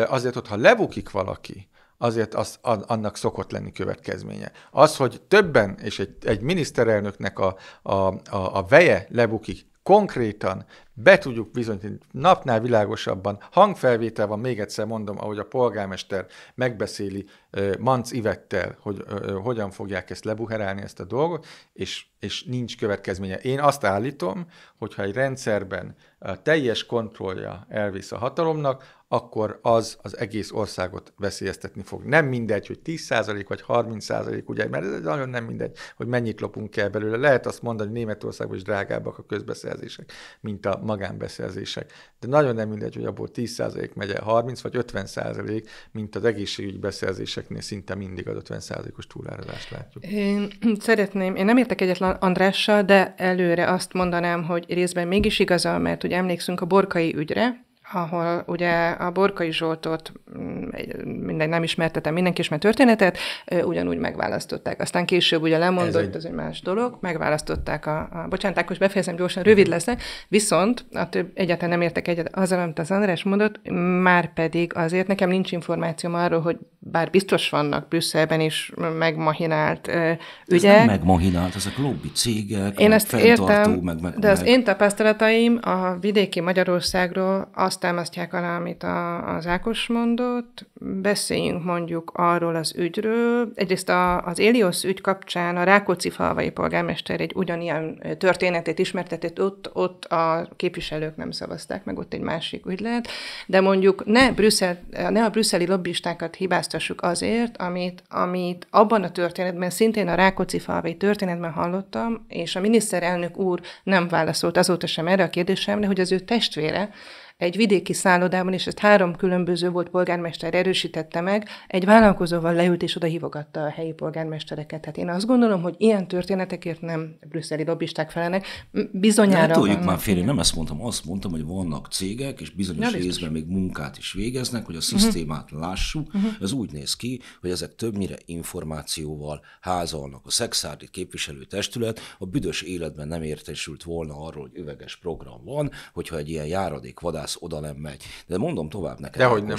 azért ott, ha lebukik valaki, azért az, annak szokott lenni következménye. Az, hogy többen, és egy, egy miniszterelnöknek a, a, a, a veje lebukik, konkrétan be tudjuk bizonyítani, napnál világosabban, hangfelvétel van, még egyszer mondom, ahogy a polgármester megbeszéli uh, Manc Ivettel, hogy uh, hogyan fogják ezt lebuherálni, ezt a dolgot, és, és nincs következménye. Én azt állítom, hogyha egy rendszerben a teljes kontrollja elvész a hatalomnak, akkor az az egész országot veszélyeztetni fog. Nem mindegy, hogy 10% vagy 30%, ugye, mert ez nagyon nem mindegy, hogy mennyit lopunk el belőle. Lehet azt mondani, hogy Németországban is drágábbak a közbeszerzések, mint a magánbeszerzések. De nagyon nem mindegy, hogy abból 10% megy el 30 vagy 50%, mint az egészségügyi beszerzéseknél szinte mindig az 50%-os túlárazást látjuk. Én szeretném, én nem értek egyetlen Andrással, de előre azt mondanám, hogy részben mégis igaza, mert ugye emlékszünk a borkai ügyre, ahol ugye a Borkai Zsoltot, mm, mindegy, nem ismertetem, mindenki ismert történetet, ugyanúgy megválasztották. Aztán később ugye lemondott, ez egy, ez egy más dolog, megválasztották a, a bocsánat, akkor befejezem gyorsan, rövid leszek, viszont a több, egyáltalán nem értek egyet azzal, amit az András mondott, már pedig azért nekem nincs információm arról, hogy bár biztos vannak Brüsszelben is megmahinált ügyek. Ez nem megmahinált, ezek lobby cégek, én ezt értem, meg, meg, de az meg. én tapasztalataim a vidéki Magyarországról azt azt támasztják alá, amit a, az Ákos mondott. Beszéljünk mondjuk arról az ügyről. Egyrészt a, az Elios ügy kapcsán a Rákóczi falvai polgármester egy ugyanilyen történetét ismertetett, ott, ott a képviselők nem szavazták meg, ott egy másik ügy lett. De mondjuk ne, Brüsszel, ne a brüsszeli lobbistákat hibáztassuk azért, amit, amit abban a történetben, szintén a Rákóczi falvai történetben hallottam, és a miniszterelnök úr nem válaszolt azóta sem erre a kérdésemre, hogy az ő testvére, egy vidéki szállodában, és ezt három különböző volt polgármester erősítette meg, egy vállalkozóval leült és oda hívogatta a helyi polgármestereket. Tehát én azt gondolom, hogy ilyen történetekért nem brüsszeli lobbisták felelnek. Bizonyára. Hát tudjuk már félni, nem ezt mondtam, azt mondtam, hogy vannak cégek, és bizonyos Na, részben még munkát is végeznek, hogy a szisztémát uh-huh. lássuk. Uh-huh. Ez úgy néz ki, hogy ezek többnyire információval házalnak. A szexárdi képviselő testület a büdös életben nem értesült volna arról, hogy üveges program van, hogyha egy ilyen járadék vadász vadász oda nem megy. De mondom tovább neked. Dehogy nem.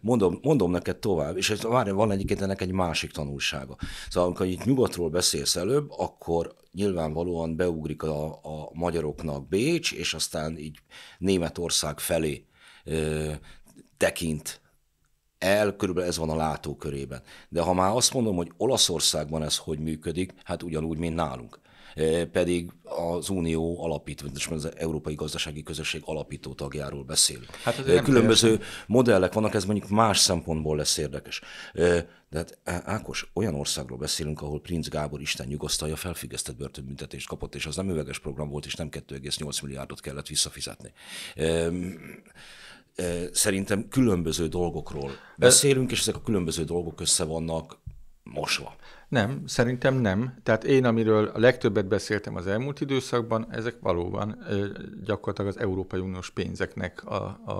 Mondom, mondom neked tovább, és várj, van egyébként ennek egy másik tanulsága. Szóval, amikor itt nyugatról beszélsz előbb, akkor nyilvánvalóan beugrik a, a magyaroknak Bécs, és aztán így Németország felé ö, tekint el, körülbelül ez van a látókörében. De ha már azt mondom, hogy Olaszországban ez hogy működik, hát ugyanúgy, mint nálunk. Eh, pedig az Unió alapító, az Európai Gazdasági Közösség alapító tagjáról beszélünk. Hát eh, Különböző teljesen. modellek vannak, ez mondjuk más szempontból lesz érdekes. Eh, de hát Ákos, olyan országról beszélünk, ahol Prince Gábor Isten nyugosztalja felfüggesztett börtönbüntetést kapott, és az nem üveges program volt, és nem 2,8 milliárdot kellett visszafizetni szerintem különböző dolgokról beszélünk, és ezek a különböző dolgok össze vannak mosva. Nem, szerintem nem. Tehát én, amiről a legtöbbet beszéltem az elmúlt időszakban, ezek valóban gyakorlatilag az Európai Uniós pénzeknek a, a,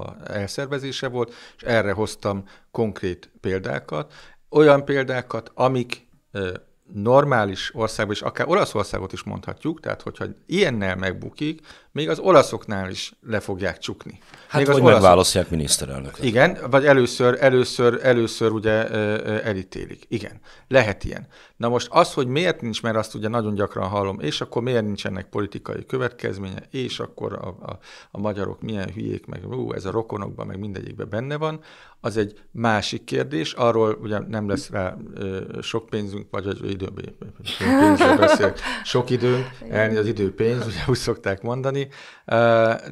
a elszervezése volt, és erre hoztam konkrét példákat, olyan példákat, amik normális országban, és akár Olaszországot is mondhatjuk, tehát hogyha ilyennel megbukik, még az olaszoknál is le fogják csukni. Hát még az olaszok... megválasztják miniszterelnöket. Igen, vagy először, először, először ugye elítélik. Igen, lehet ilyen. Na most az, hogy miért nincs, mert azt ugye nagyon gyakran hallom, és akkor miért nincsenek politikai következménye, és akkor a, a, a magyarok milyen hülyék, meg ú, ez a rokonokban, meg mindegyikben benne van, az egy másik kérdés, arról ugye nem lesz rá ö, sok pénzünk, vagy az időben, pénzről beszélek, sok időnk, elni az idő pénz, ugye úgy szokták mondani,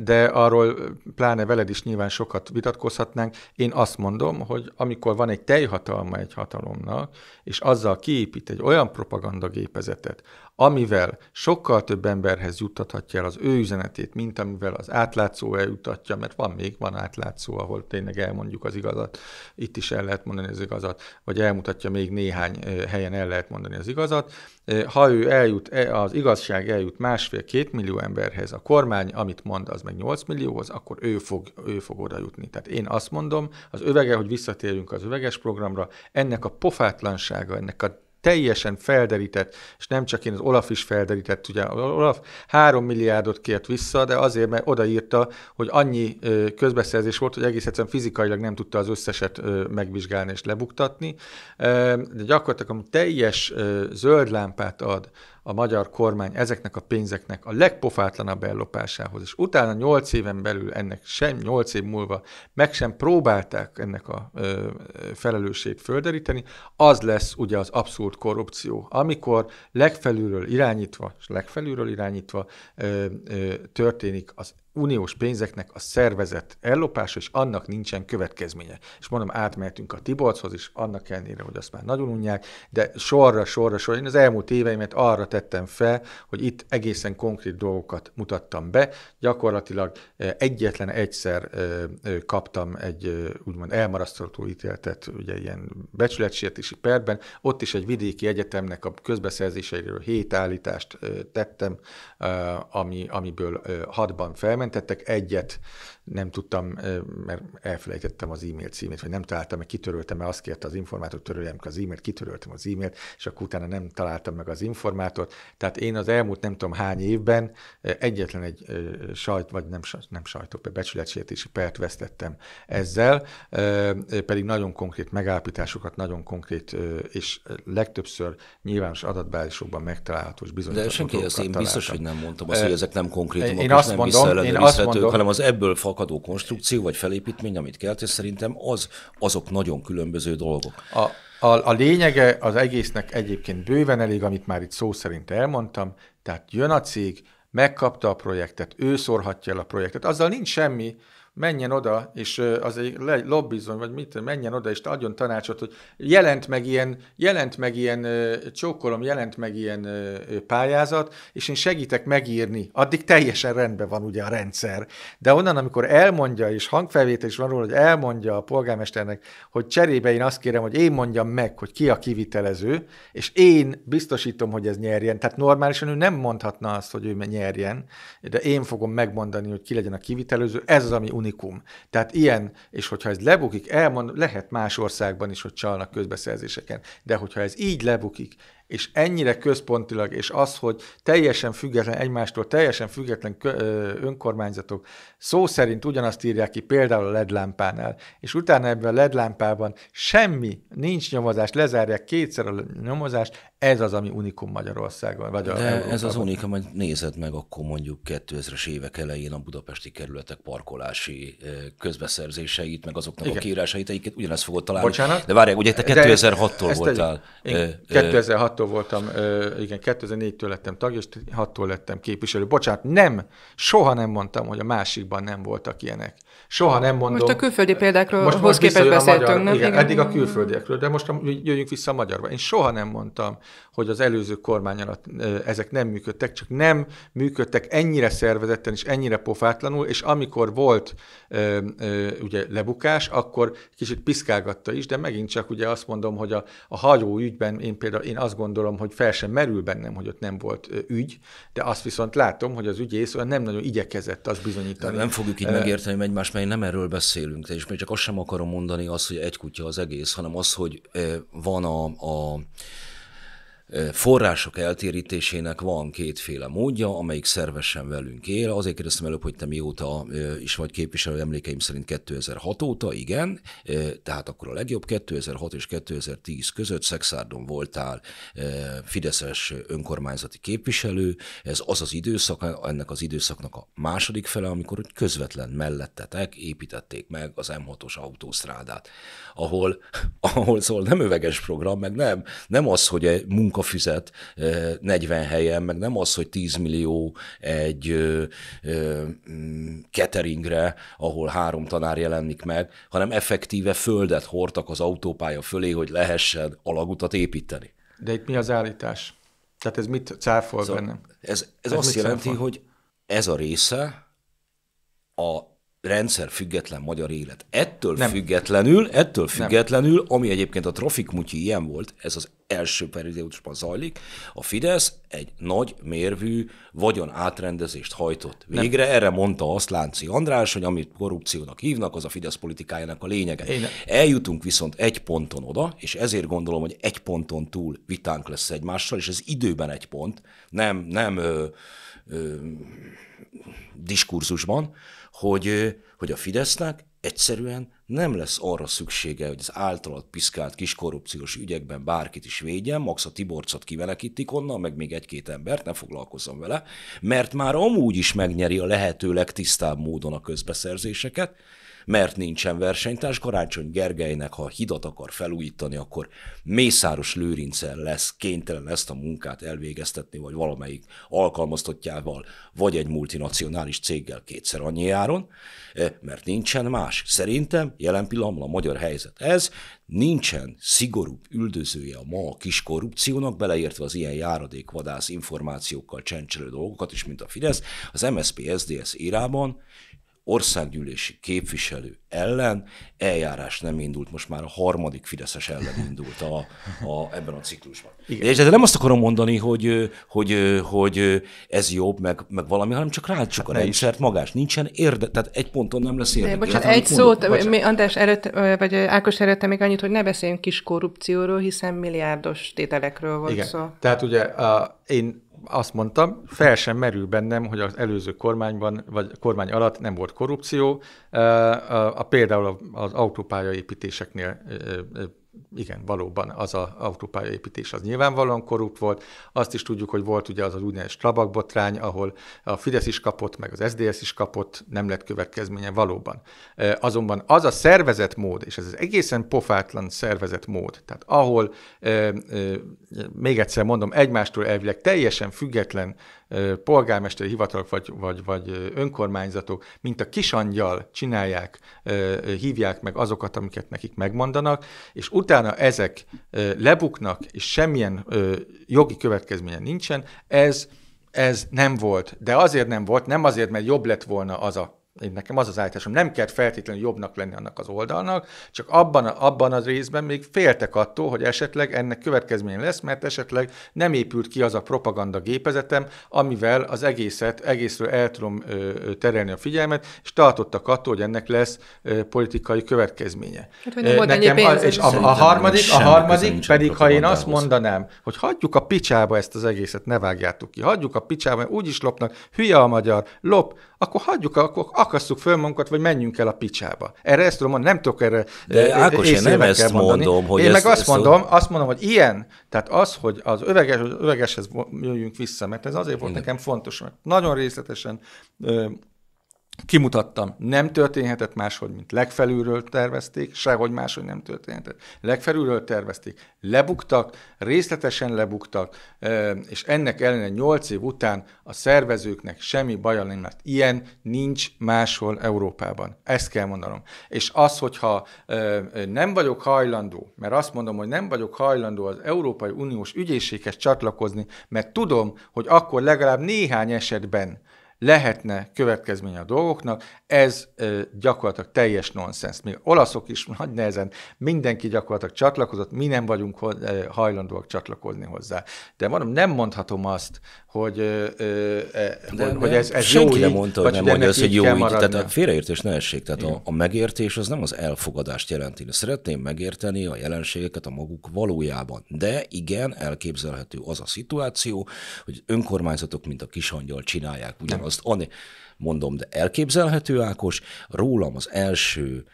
de arról pláne veled is nyilván sokat vitatkozhatnánk. Én azt mondom, hogy amikor van egy teljhatalma egy hatalomnak, és azzal kiépít egy olyan propagandagépezetet, amivel sokkal több emberhez juttathatja el az ő üzenetét, mint amivel az átlátszó eljutatja, mert van még, van átlátszó, ahol tényleg elmondjuk az igazat, itt is el lehet mondani az igazat, vagy elmutatja még néhány helyen el lehet mondani az igazat. Ha ő eljut, e, az igazság eljut másfél-két millió emberhez, a kormány, amit mond, az meg 8 millióhoz, akkor ő fog, ő fog oda jutni. Tehát én azt mondom, az övege, hogy visszatérjünk az öveges programra, ennek a pofátlansága, ennek a teljesen felderített, és nem csak én, az Olaf is felderített, ugye Olaf három milliárdot kért vissza, de azért, mert odaírta, hogy annyi közbeszerzés volt, hogy egész egyszerűen fizikailag nem tudta az összeset megvizsgálni és lebuktatni. De gyakorlatilag, ami teljes zöld lámpát ad a magyar kormány ezeknek a pénzeknek a legpofátlanabb ellopásához, és utána nyolc éven belül ennek sem, nyolc év múlva meg sem próbálták ennek a ö, felelősség földeríteni, az lesz ugye az abszurd korrupció, amikor legfelülről irányítva, és legfelülről irányítva ö, ö, történik az uniós pénzeknek a szervezett ellopása, és annak nincsen következménye. És mondom, átmehetünk a Tiborchoz is, annak ellenére, hogy azt már nagyon unják, de sorra, sorra, sorra. Én az elmúlt éveimet arra tettem fel, hogy itt egészen konkrét dolgokat mutattam be. Gyakorlatilag eh, egyetlen egyszer eh, eh, kaptam egy úgymond elmarasztaltó ítéletet, ugye ilyen becsületsértési perben. Ott is egy vidéki egyetemnek a közbeszerzéseiről hét állítást tettem, ami, amiből hatban felmerült mentettek egyet nem tudtam, mert elfelejtettem az e-mail címét, vagy nem találtam meg, kitöröltem, mert azt kérte az informátor, töröljem az e-mailt, kitöröltem az e-mailt, és akkor utána nem találtam meg az informátort. Tehát én az elmúlt nem tudom hány évben egyetlen egy sajt, vagy nem, nem sajtó, becsületsértési pert vesztettem ezzel, pedig nagyon konkrét megállapításokat, nagyon konkrét, és legtöbbször nyilvános adatbázisokban és bizonyos De senki, ezt én biztos, hogy nem mondtam azt, hogy ezek nem konkrétumok, én azt nem mondom, én azt mondom, hanem az ebből fakadó konstrukció vagy felépítmény, amit kelt, és szerintem az, azok nagyon különböző dolgok. A, a, a lényege az egésznek egyébként bőven elég, amit már itt szó szerint elmondtam, tehát jön a cég, megkapta a projektet, ő szorhatja el a projektet, azzal nincs semmi, menjen oda, és az egy lobbizon, vagy mit, menjen oda, és adjon tanácsot, hogy jelent meg ilyen, jelent meg ilyen csókolom, jelent meg ilyen pályázat, és én segítek megírni. Addig teljesen rendben van ugye a rendszer. De onnan, amikor elmondja, és hangfelvétel is van róla, hogy elmondja a polgármesternek, hogy cserébe én azt kérem, hogy én mondjam meg, hogy ki a kivitelező, és én biztosítom, hogy ez nyerjen. Tehát normálisan ő nem mondhatna azt, hogy ő nyerjen, de én fogom megmondani, hogy ki legyen a kivitelező. Ez az, ami unikum. Tehát ilyen, és hogyha ez lebukik, elmond, lehet más országban is, hogy csalnak közbeszerzéseken, de hogyha ez így lebukik, és ennyire központilag, és az, hogy teljesen független egymástól, teljesen független önkormányzatok szó szerint ugyanazt írják ki például a lámpánál, és utána ebben a lámpában semmi, nincs nyomozás, lezárják kétszer a nyomozást, ez az, ami unikum Magyarországon, vagy De ez az unikum, hogy nézed meg akkor mondjuk 2000-es évek elején a budapesti kerületek parkolási közbeszerzéseit, meg azoknak Igen. a kiírásait, egyiket ugyanezt fogod találni. Bocsánat? De várják, ugye te 2006-tól voltál. 2006-tól voltam, igen, 2004-től lettem tag, és 6-tól lettem képviselő. Bocsánat, nem, soha nem mondtam, hogy a másikban nem voltak ilyenek soha nem mondom... Most a külföldi példákról most, most képest beszéltünk, magyar, nem? Igen, igen, eddig a külföldiekről, de most jöjjünk vissza a magyarba. Én soha nem mondtam, hogy az előző kormány alatt ezek nem működtek, csak nem működtek ennyire szervezetten és ennyire pofátlanul, és amikor volt ö, ö, ugye lebukás, akkor kicsit piszkálgatta is, de megint csak ugye azt mondom, hogy a, a hajó ügyben én például én azt gondolom, hogy fel sem merül bennem, hogy ott nem volt ügy, de azt viszont látom, hogy az ügyész olyan nem nagyon igyekezett azt bizonyítani. Nem fogjuk így megérteni, hogy egymás én nem erről beszélünk, és még csak azt sem akarom mondani, az, hogy egy kutya az egész, hanem az, hogy eh, van a, a források eltérítésének van kétféle módja, amelyik szervesen velünk él. Azért kérdeztem előbb, hogy te mióta is vagy képviselő, emlékeim szerint 2006 óta, igen, tehát akkor a legjobb 2006 és 2010 között Szexárdon voltál Fideszes önkormányzati képviselő. Ez az az időszak, ennek az időszaknak a második fele, amikor közvetlen mellettetek építették meg az M6-os autósztrádát, ahol, [laughs] ahol szól nem öveges program, meg nem, nem az, hogy munka munkafizet 40 helyen, meg nem az, hogy 10 millió egy mm, cateringre, ahol három tanár jelenik meg, hanem effektíve földet hordtak az autópálya fölé, hogy lehessen alagutat építeni. De itt mi az állítás? Tehát ez mit cáfol szóval bennem? Ez, ez, ez azt jelenti, cáfol? hogy ez a része a rendszer független magyar élet. Ettől nem. függetlenül, ettől függetlenül, nem. ami egyébként a trafik mutyi ilyen volt, ez az első periódusban zajlik, a Fidesz egy nagy mérvű vagyon átrendezést hajtott végre. Nem. Erre mondta azt Lánci András, hogy amit korrupciónak hívnak, az a Fidesz politikájának a lényege. Én... Eljutunk viszont egy ponton oda, és ezért gondolom, hogy egy ponton túl vitánk lesz egymással, és ez időben egy pont, nem, nem ö, ö, diskurzusban, hogy, hogy a Fidesznek egyszerűen nem lesz arra szüksége, hogy az általad piszkált kis korrupciós ügyekben bárkit is védjen, max a Tiborcot kivelekítik onnan, meg még egy-két embert, ne foglalkozom vele, mert már amúgy is megnyeri a lehető legtisztább módon a közbeszerzéseket, mert nincsen versenytárs. Karácsony Gergelynek, ha hidat akar felújítani, akkor Mészáros Lőrincsel lesz kénytelen ezt a munkát elvégeztetni, vagy valamelyik alkalmaztottjával, vagy egy multinacionális céggel kétszer annyi áron, e, mert nincsen más. Szerintem jelen pillanatban a magyar helyzet ez, nincsen szigorúbb üldözője a ma a kis korrupciónak, beleértve az ilyen járadékvadász információkkal csendcselő dolgokat is, mint a Fidesz, az MSZP-SZDSZ irában országgyűlési képviselő ellen eljárás nem indult, most már a harmadik Fideszes ellen indult a, a, ebben a ciklusban. Igen. de nem azt akarom mondani, hogy, hogy, hogy ez jobb, meg, meg valami, hanem csak rácsuk hát a rendszert magás. Nincsen érde, tehát egy ponton nem lesz érde. Bocsánat, hát, egy szót, mi, András előtt, vagy Ákos előtte még annyit, hogy ne beszéljünk kis korrupcióról, hiszen milliárdos tételekről volt Igen. szó. Tehát ugye a, én azt mondtam, fel sem merül bennem, hogy az előző kormányban, vagy kormány alatt nem volt korrupció. A, a, a például az autópályaépítéseknél igen, valóban az a autópálya építés az nyilvánvalóan korrupt volt. Azt is tudjuk, hogy volt ugye az az úgynevezett Strabag botrány, ahol a Fidesz is kapott, meg az SZDSZ is kapott, nem lett következménye valóban. Azonban az a szervezetmód, és ez az egészen pofátlan szervezetmód, tehát ahol, még egyszer mondom, egymástól elvileg teljesen független polgármesteri hivatalok vagy, vagy, vagy önkormányzatok, mint a kisangyal csinálják, hívják meg azokat, amiket nekik megmondanak, és utána ezek lebuknak, és semmilyen jogi következménye nincsen, ez ez nem volt. De azért nem volt, nem azért, mert jobb lett volna az a én nekem az az állításom, nem kell feltétlenül jobbnak lenni annak az oldalnak, csak abban, abban az részben még féltek attól, hogy esetleg ennek következmény lesz, mert esetleg nem épült ki az a propaganda gépezetem, amivel az egészet, egészről el tudom ö, terelni a figyelmet, és tartottak attól, hogy ennek lesz ö, politikai következménye. Hát, hogy nem nekem a, és a, a harmadik, a harmadik pedig, ha én azt mondanám, hogy hagyjuk a picsába ezt az egészet, ne vágjátok ki, hagyjuk a picsába, mert is lopnak, hülye a magyar, lop, akkor hagyjuk, akkor akasszuk föl magunkat, vagy menjünk el a picsába. Erre ezt tudom mondani, nem tudok erre De eh, Ákos, én nem ezt mondani. mondom, hogy Én ezt, meg azt ezt mondom, szó... azt mondom, hogy ilyen, tehát az, hogy az öveges, övegeshez jöjjünk vissza, mert ez azért volt Igen. nekem fontos, mert nagyon részletesen ö, Kimutattam, nem történhetett máshogy, mint legfelülről tervezték, sehogy máshogy nem történhetett. Legfelülről tervezték, lebuktak, részletesen lebuktak, és ennek ellenére 8 év után a szervezőknek semmi baj nem lett. Ilyen nincs máshol Európában. Ezt kell mondanom. És az, hogyha nem vagyok hajlandó, mert azt mondom, hogy nem vagyok hajlandó az Európai Uniós ügyészséghez csatlakozni, mert tudom, hogy akkor legalább néhány esetben lehetne következménye a dolgoknak, ez ö, gyakorlatilag teljes nonsens. Még olaszok is [laughs] nagy nehezen, mindenki gyakorlatilag csatlakozott, mi nem vagyunk ho- hajlandóak csatlakozni hozzá. De mondom, nem mondhatom azt, hogy, ö, ö, e, de, hogy, hogy ez, ez senki jó nem mondta, hogy nem mondja hogy jó így. Tehát a félreértés ne essék. Tehát a, a megértés az nem az elfogadást jelenti. szeretném megérteni a jelenségeket a maguk valójában. De igen, elképzelhető az a szituáció, hogy önkormányzatok, mint a kisangyal csinálják ugyanaz azt adni. Mondom, de elképzelhető Ákos, rólam az első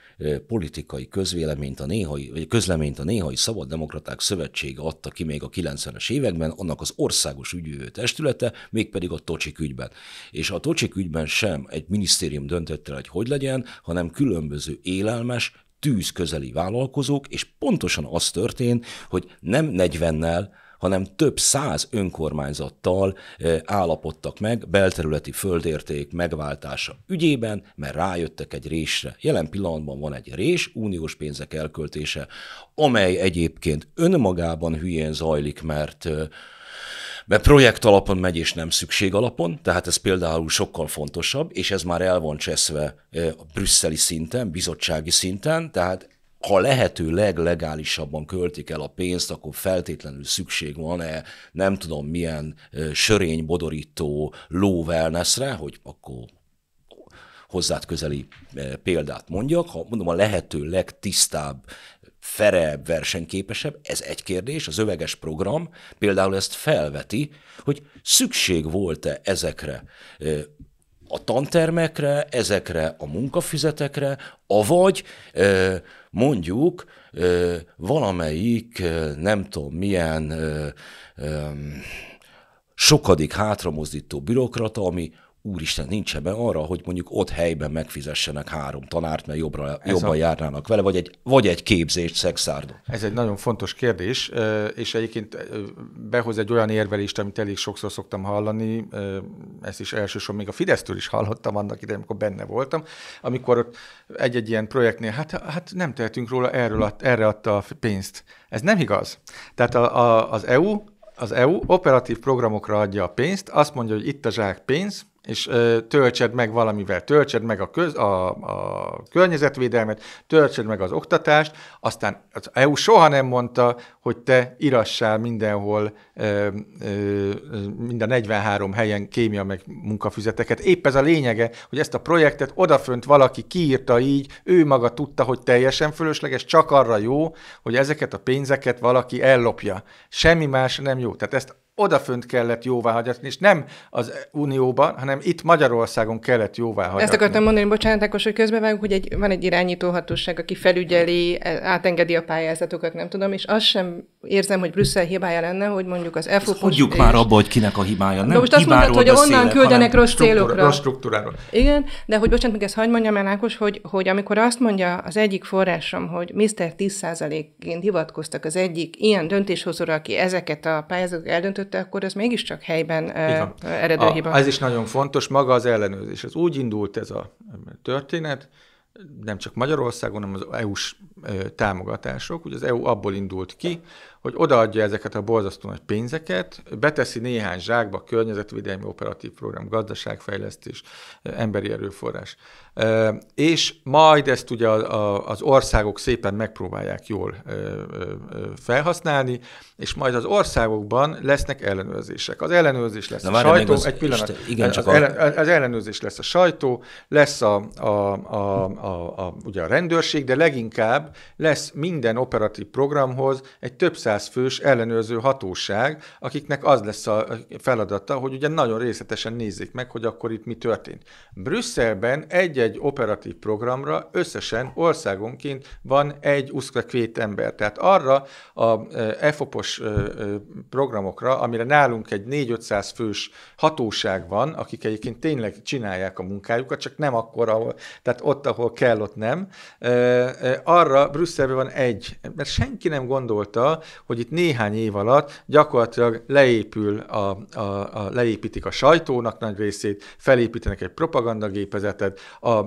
politikai közvéleményt a néhai, vagy közleményt a néhai Szabaddemokraták Szövetsége adta ki még a 90-es években, annak az országos ügyvívő testülete, mégpedig a Tocsik ügyben. És a Tocsik ügyben sem egy minisztérium döntötte, hogy hogy legyen, hanem különböző élelmes, tűz közeli vállalkozók, és pontosan az történt, hogy nem 40-nel, hanem több száz önkormányzattal állapodtak meg belterületi földérték megváltása ügyében, mert rájöttek egy résre. Jelen pillanatban van egy rés, uniós pénzek elköltése, amely egyébként önmagában hülyén zajlik, mert mert projekt alapon megy, és nem szükség alapon, tehát ez például sokkal fontosabb, és ez már el van cseszve a brüsszeli szinten, bizottsági szinten, tehát ha lehető leglegálisabban költik el a pénzt, akkor feltétlenül szükség van-e nem tudom milyen sörénybodorító ló wellnessre, hogy akkor hozzád közeli példát mondjak. Ha mondom, a lehető legtisztább ferebb, versenyképesebb, ez egy kérdés, az öveges program például ezt felveti, hogy szükség volt-e ezekre a tantermekre, ezekre a munkafizetekre, avagy mondjuk valamelyik nem tudom milyen sokadik hátramozdító bürokrata, ami úristen, nincs ebben arra, hogy mondjuk ott helyben megfizessenek három tanárt, mert jobbra, jobban a... járnának vele, vagy egy, vagy egy képzést szexárdon. Ez egy nagyon fontos kérdés, és egyébként behoz egy olyan érvelést, amit elég sokszor szoktam hallani, ezt is elsősorban még a Fidesztől is hallottam annak idején, amikor benne voltam, amikor ott egy-egy ilyen projektnél, hát, hát nem tehetünk róla, erről ad, erre adta a pénzt. Ez nem igaz. Tehát a, a, az EU az EU operatív programokra adja a pénzt, azt mondja, hogy itt a zsák pénz, és ö, töltsed meg valamivel, töltsed meg a, köz, a, a környezetvédelmet, töltsed meg az oktatást, aztán az EU soha nem mondta, hogy te irassál mindenhol, ö, ö, mind a 43 helyen kémia meg munkafüzeteket. Épp ez a lényege, hogy ezt a projektet odafönt valaki kiírta így, ő maga tudta, hogy teljesen fölösleges, csak arra jó, hogy ezeket a pénzeket valaki ellopja. Semmi más nem jó. Tehát ezt odafönt kellett jóváhagyatni, és nem az Unióban, hanem itt Magyarországon kellett jóváhagyatni. Ezt akartam mondani, bocsánat, akkor, hogy közbevágunk, hogy egy, van egy irányító hatóság, aki felügyeli, átengedi a pályázatokat, nem tudom, és azt sem érzem, hogy Brüsszel hibája lenne, hogy mondjuk az EFO... Hagyjuk és... már abba, hogy kinek a hibája. Nem de most azt mondtad, hogy onnan küldenek rossz célokra. Rossz struktúráról. Igen, de hogy bocsánat, még ezt hagyd mondjam el, Ákos, hogy, hogy amikor azt mondja az egyik forrásom, hogy Mr. 10%-ként hivatkoztak az egyik ilyen döntéshozóra, aki ezeket a pályázatokat eldöntött, sőt, akkor ez mégiscsak helyben eredő eredőhiba. Ez is nagyon fontos, maga az ellenőrzés. Ez úgy indult ez a történet, nem csak Magyarországon, hanem az EU-s támogatások. Ugye az EU abból indult ki, hogy odaadja ezeket a borzasztó nagy pénzeket, beteszi néhány zsákba környezetvédelmi operatív program, gazdaságfejlesztés, emberi erőforrás és majd ezt ugye az országok szépen megpróbálják jól felhasználni, és majd az országokban lesznek ellenőrzések. Az ellenőrzés lesz Na, a sajtó, az, egy pillanat, este, igen, csak az, a... az ellenőrzés lesz a sajtó, lesz a, a, a, a, a, ugye a rendőrség, de leginkább lesz minden operatív programhoz egy több száz fős ellenőrző hatóság, akiknek az lesz a feladata, hogy ugye nagyon részletesen nézzék meg, hogy akkor itt mi történt. Brüsszelben egy-egy egy operatív programra összesen országonként van egy uszkve ember. Tehát arra a EFOPOS e, e, programokra, amire nálunk egy 4-500 fős hatóság van, akik egyébként tényleg csinálják a munkájukat, csak nem akkor, ahol, tehát ott, ahol kell, ott nem. E, arra Brüsszelben van egy, mert senki nem gondolta, hogy itt néhány év alatt gyakorlatilag leépül a, a, a leépítik a sajtónak nagy részét, felépítenek egy propagandagépezetet, a,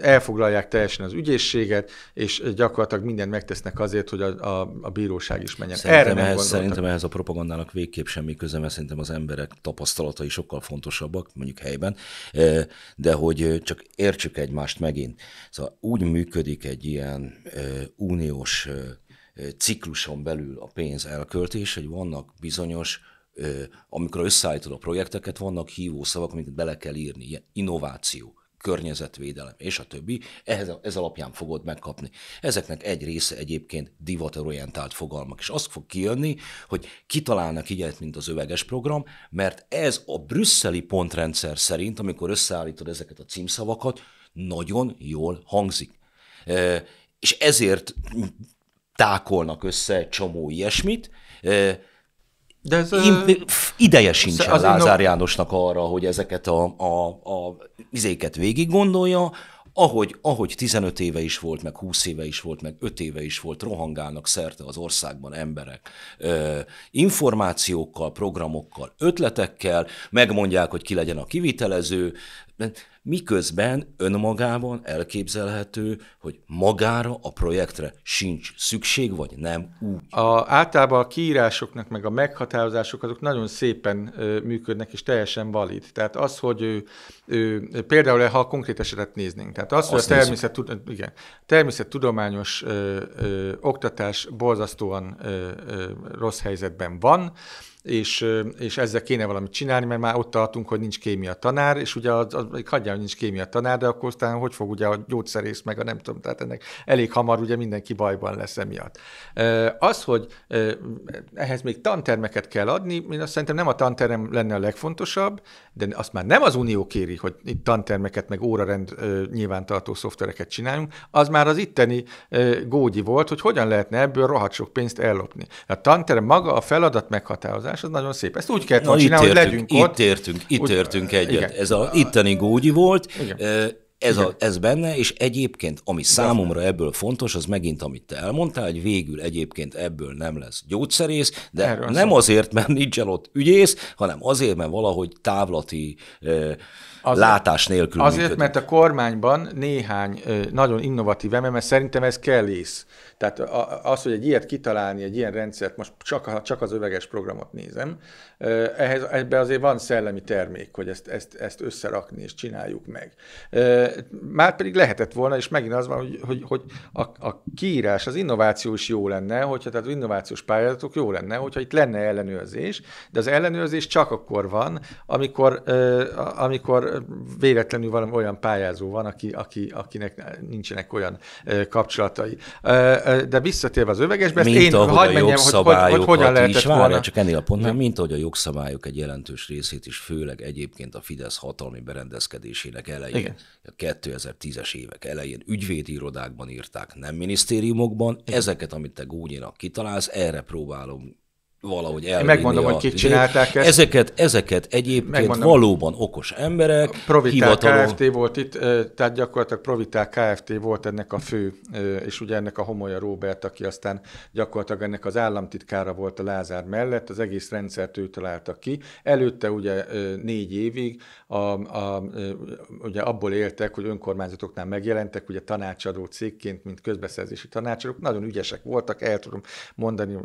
elfoglalják teljesen az ügyészséget, és gyakorlatilag mindent megtesznek azért, hogy a, a, a bíróság is menjen. Szerintem, Erre ehhez, szerintem ehhez a propagandának végképp semmi köze, mert szerintem az emberek tapasztalatai sokkal fontosabbak, mondjuk helyben, de hogy csak értsük egymást megint. Szóval úgy működik egy ilyen uniós cikluson belül a pénz elköltés, hogy vannak bizonyos amikor összeállítod a projekteket, vannak szavak, amiket bele kell írni, ilyen innováció, környezetvédelem és a többi, ehhez, ez alapján fogod megkapni. Ezeknek egy része egyébként divatorientált fogalmak, és azt fog kijönni, hogy kitalálnak ilyet, mint az öveges program, mert ez a brüsszeli pontrendszer szerint, amikor összeállítod ezeket a címszavakat, nagyon jól hangzik. És ezért tákolnak össze csomó ilyesmit, de ez, Én, ideje az Lázár no... Jánosnak arra, hogy ezeket a, a, a izéket végig gondolja, ahogy, ahogy 15 éve is volt, meg 20 éve is volt, meg 5 éve is volt, rohangálnak szerte az országban emberek ö, információkkal, programokkal, ötletekkel, megmondják, hogy ki legyen a kivitelező miközben önmagában elképzelhető, hogy magára a projektre sincs szükség, vagy nem úgy. A, általában a kiírásoknak, meg a meghatározások azok nagyon szépen ö, működnek, és teljesen valid. Tehát az, hogy ő, ő, például ha a konkrét esetet néznénk, tehát az, hogy Azt a természet, tud, igen, természettudományos ö, ö, oktatás borzasztóan ö, ö, rossz helyzetben van, és, és ezzel kéne valamit csinálni, mert már ott tartunk, hogy nincs kémia tanár, és ugye az, az, hagyjál hogy nincs kémia tanár, de akkor aztán hogy fog ugye a gyógyszerész meg a nem tudom, tehát ennek elég hamar ugye mindenki bajban lesz emiatt. Az, hogy ehhez még tantermeket kell adni, én azt szerintem nem a tanterem lenne a legfontosabb, de azt már nem az Unió kéri, hogy itt tantermeket meg órarend nyilvántartó szoftvereket csináljunk, az már az itteni gógyi volt, hogy hogyan lehetne ebből rohadt sok pénzt ellopni. A tanterem maga a feladat meghatározás, az nagyon szép. Ezt úgy kellett volna csinálni, értünk, hogy legyünk itt ott. Értünk, itt értünk egyet. Igen. Ez a itteni gógyi volt, volt, Igen. ez, a, ez benne, és egyébként, ami számomra ebből fontos, az megint, amit te elmondtál, hogy végül egyébként ebből nem lesz gyógyszerész, de Erről nem szóval. azért, mert nincs el ott ügyész, hanem azért, mert valahogy távlati azért, látás nélkül Azért, működik. mert a kormányban néhány nagyon innovatív ember, mert szerintem ez kell ész tehát az, hogy egy ilyet kitalálni, egy ilyen rendszert, most csak, csak az öveges programot nézem, ehhez, ebbe azért van szellemi termék, hogy ezt, ezt, ezt összerakni és csináljuk meg. Már pedig lehetett volna, és megint az van, hogy, hogy, hogy a, a kiírás, az innováció is jó lenne, hogyha tehát az innovációs pályázatok jó lenne, hogyha itt lenne ellenőrzés, de az ellenőrzés csak akkor van, amikor, amikor véletlenül valami olyan pályázó van, aki, aki, akinek nincsenek olyan kapcsolatai de visszatérve az övegesbe, mint én ahogy hagyd menjem, hogy, hogy, hogy hogyan lehetett is, volna. csak ennél a pontnál, mint ahogy a jogszabályok egy jelentős részét is, főleg egyébként a Fidesz hatalmi berendezkedésének elején, Igen. a 2010-es évek elején ügyvédirodákban írták, nem minisztériumokban, Igen. ezeket, amit te gúnyinak kitalálsz, erre próbálom valahogy elvinni. Megmondom, a... hogy kik csinálták ezt. Ezeket, ezeket egyébként Megmondom. valóban okos emberek, a Provitál hivatalon... Kft. volt itt, tehát gyakorlatilag Provitál Kft. volt ennek a fő, és ugye ennek a homolya Róbert, aki aztán gyakorlatilag ennek az államtitkára volt a Lázár mellett, az egész rendszert ő találta ki. Előtte ugye négy évig a, a, ugye abból éltek, hogy önkormányzatoknál megjelentek, ugye tanácsadó cégként, mint közbeszerzési tanácsadók, nagyon ügyesek voltak, el tudom mondani,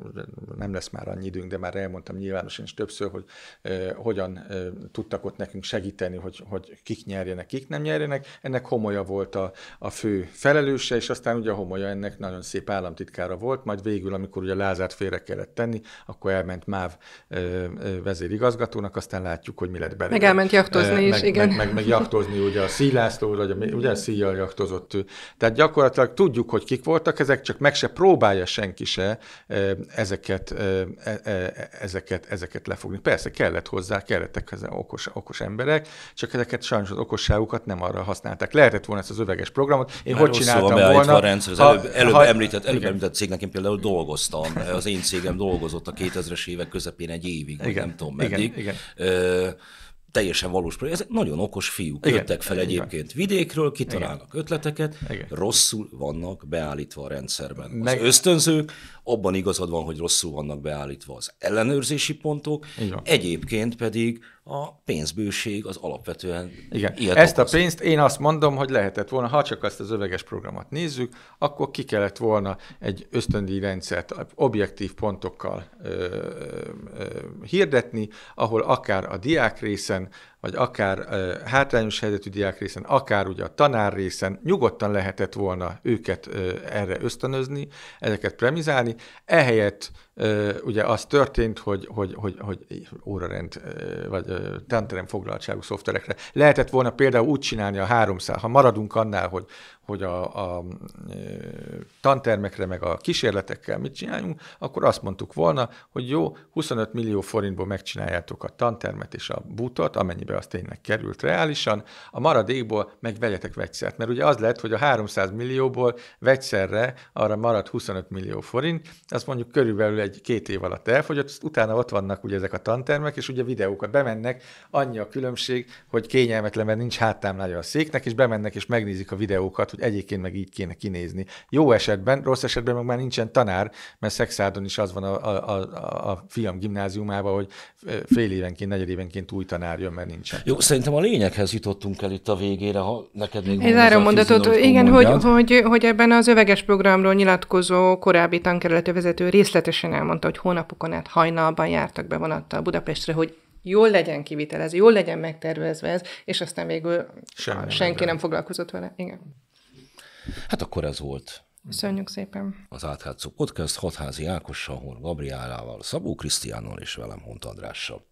nem lesz már annyi időnk, de már elmondtam nyilvánosan is többször, hogy eh, hogyan eh, tudtak ott nekünk segíteni, hogy, hogy kik nyerjenek, kik nem nyerjenek. Ennek Homolya volt a, a fő felelőse, és aztán ugye Homolya ennek nagyon szép államtitkára volt, majd végül, amikor ugye Lázárt félre kellett tenni, akkor elment MÁV eh, vezérigazgatónak, aztán látjuk, hogy mi lett belőle. Meg elment jaktozni is, meg, igen. Meg, meg, meg jaktozni ugye a Szilászló, vagy a, ugye a Szíjjal jaktozott ő. Tehát gyakorlatilag tudjuk, hogy kik voltak ezek, csak meg se próbálja senki se ezeket, E, e, ezeket, ezeket lefogni. Persze kellett hozzá, kellettek az okos, okos emberek, csak ezeket sajnos az okosságukat nem arra használták. Lehetett volna ezt az öveges programot. Én Már hogy csináltam szóval volna? A rendszer, az ha, előbb, előbb, ha, említett, előbb említett cégnek én például dolgoztam. Az én cégem dolgozott a 2000-es évek közepén egy évig, igen, nem tudom meddig. Igen, igen. Ö, teljesen valós projekt. Ezek nagyon okos fiúk igen, jöttek fel igen, egyébként igen. vidékről, kitalálnak igen, ötleteket, igen. rosszul vannak beállítva a rendszerben. Meg... Az ösztönzők, abban igazad van, hogy rosszul vannak beállítva az ellenőrzési pontok, Igen. egyébként pedig a pénzbőség az alapvetően Igen. Ilyet Ezt okoz. a pénzt én azt mondom, hogy lehetett volna, ha csak azt az öveges programot nézzük, akkor ki kellett volna egy rendszert objektív pontokkal ö, ö, hirdetni, ahol akár a diák részen, vagy akár ö, hátrányos helyzetű diák részen, akár ugye a tanár részen, nyugodtan lehetett volna őket ö, erre ösztönözni, ezeket premizálni, ehelyett ugye az történt, hogy, hogy, hogy, hogy órarend vagy tanterem foglaltságú szoftverekre lehetett volna például úgy csinálni a 300, ha maradunk annál, hogy, hogy a, a tantermekre meg a kísérletekkel mit csináljunk, akkor azt mondtuk volna, hogy jó, 25 millió forintból megcsináljátok a tantermet és a bútot, amennyibe az tényleg került reálisan, a maradékból meg vegyetek vegyszert, mert ugye az lett, hogy a 300 millióból vegyszerre arra marad 25 millió forint, azt mondjuk körülbelül egy-két év alatt elfogyott, utána ott vannak ugye ezek a tantermek, és ugye videókat bemennek, annyi a különbség, hogy kényelmetlen, mert nincs háttámlája a széknek, és bemennek és megnézik a videókat, hogy egyébként meg így kéne kinézni. Jó esetben, rossz esetben meg már nincsen tanár, mert szexádon is az van a, a, a, a fiam gimnáziumában, hogy fél évenként, negyed évenként új tanár jön, mert nincsen. Jó, szerintem a lényeghez jutottunk el itt a végére, ha neked még Én záró mondatot, igen, hogy, hogy, hogy, ebben az öveges programról nyilatkozó korábbi tankerületi vezető részletesen elmondta, hogy hónapokon át hajnalban jártak be vonattal Budapestre, hogy jól legyen kivitelezve, jól legyen megtervezve ez, és aztán végül Semmi senki nem, nem foglalkozott vele. Igen. Hát akkor ez volt. Köszönjük szépen. Az Áthátszó Podcast hatházi Ákossal, Hor Gabriálával, Szabó Krisztiánnal és velem Hont Andrással.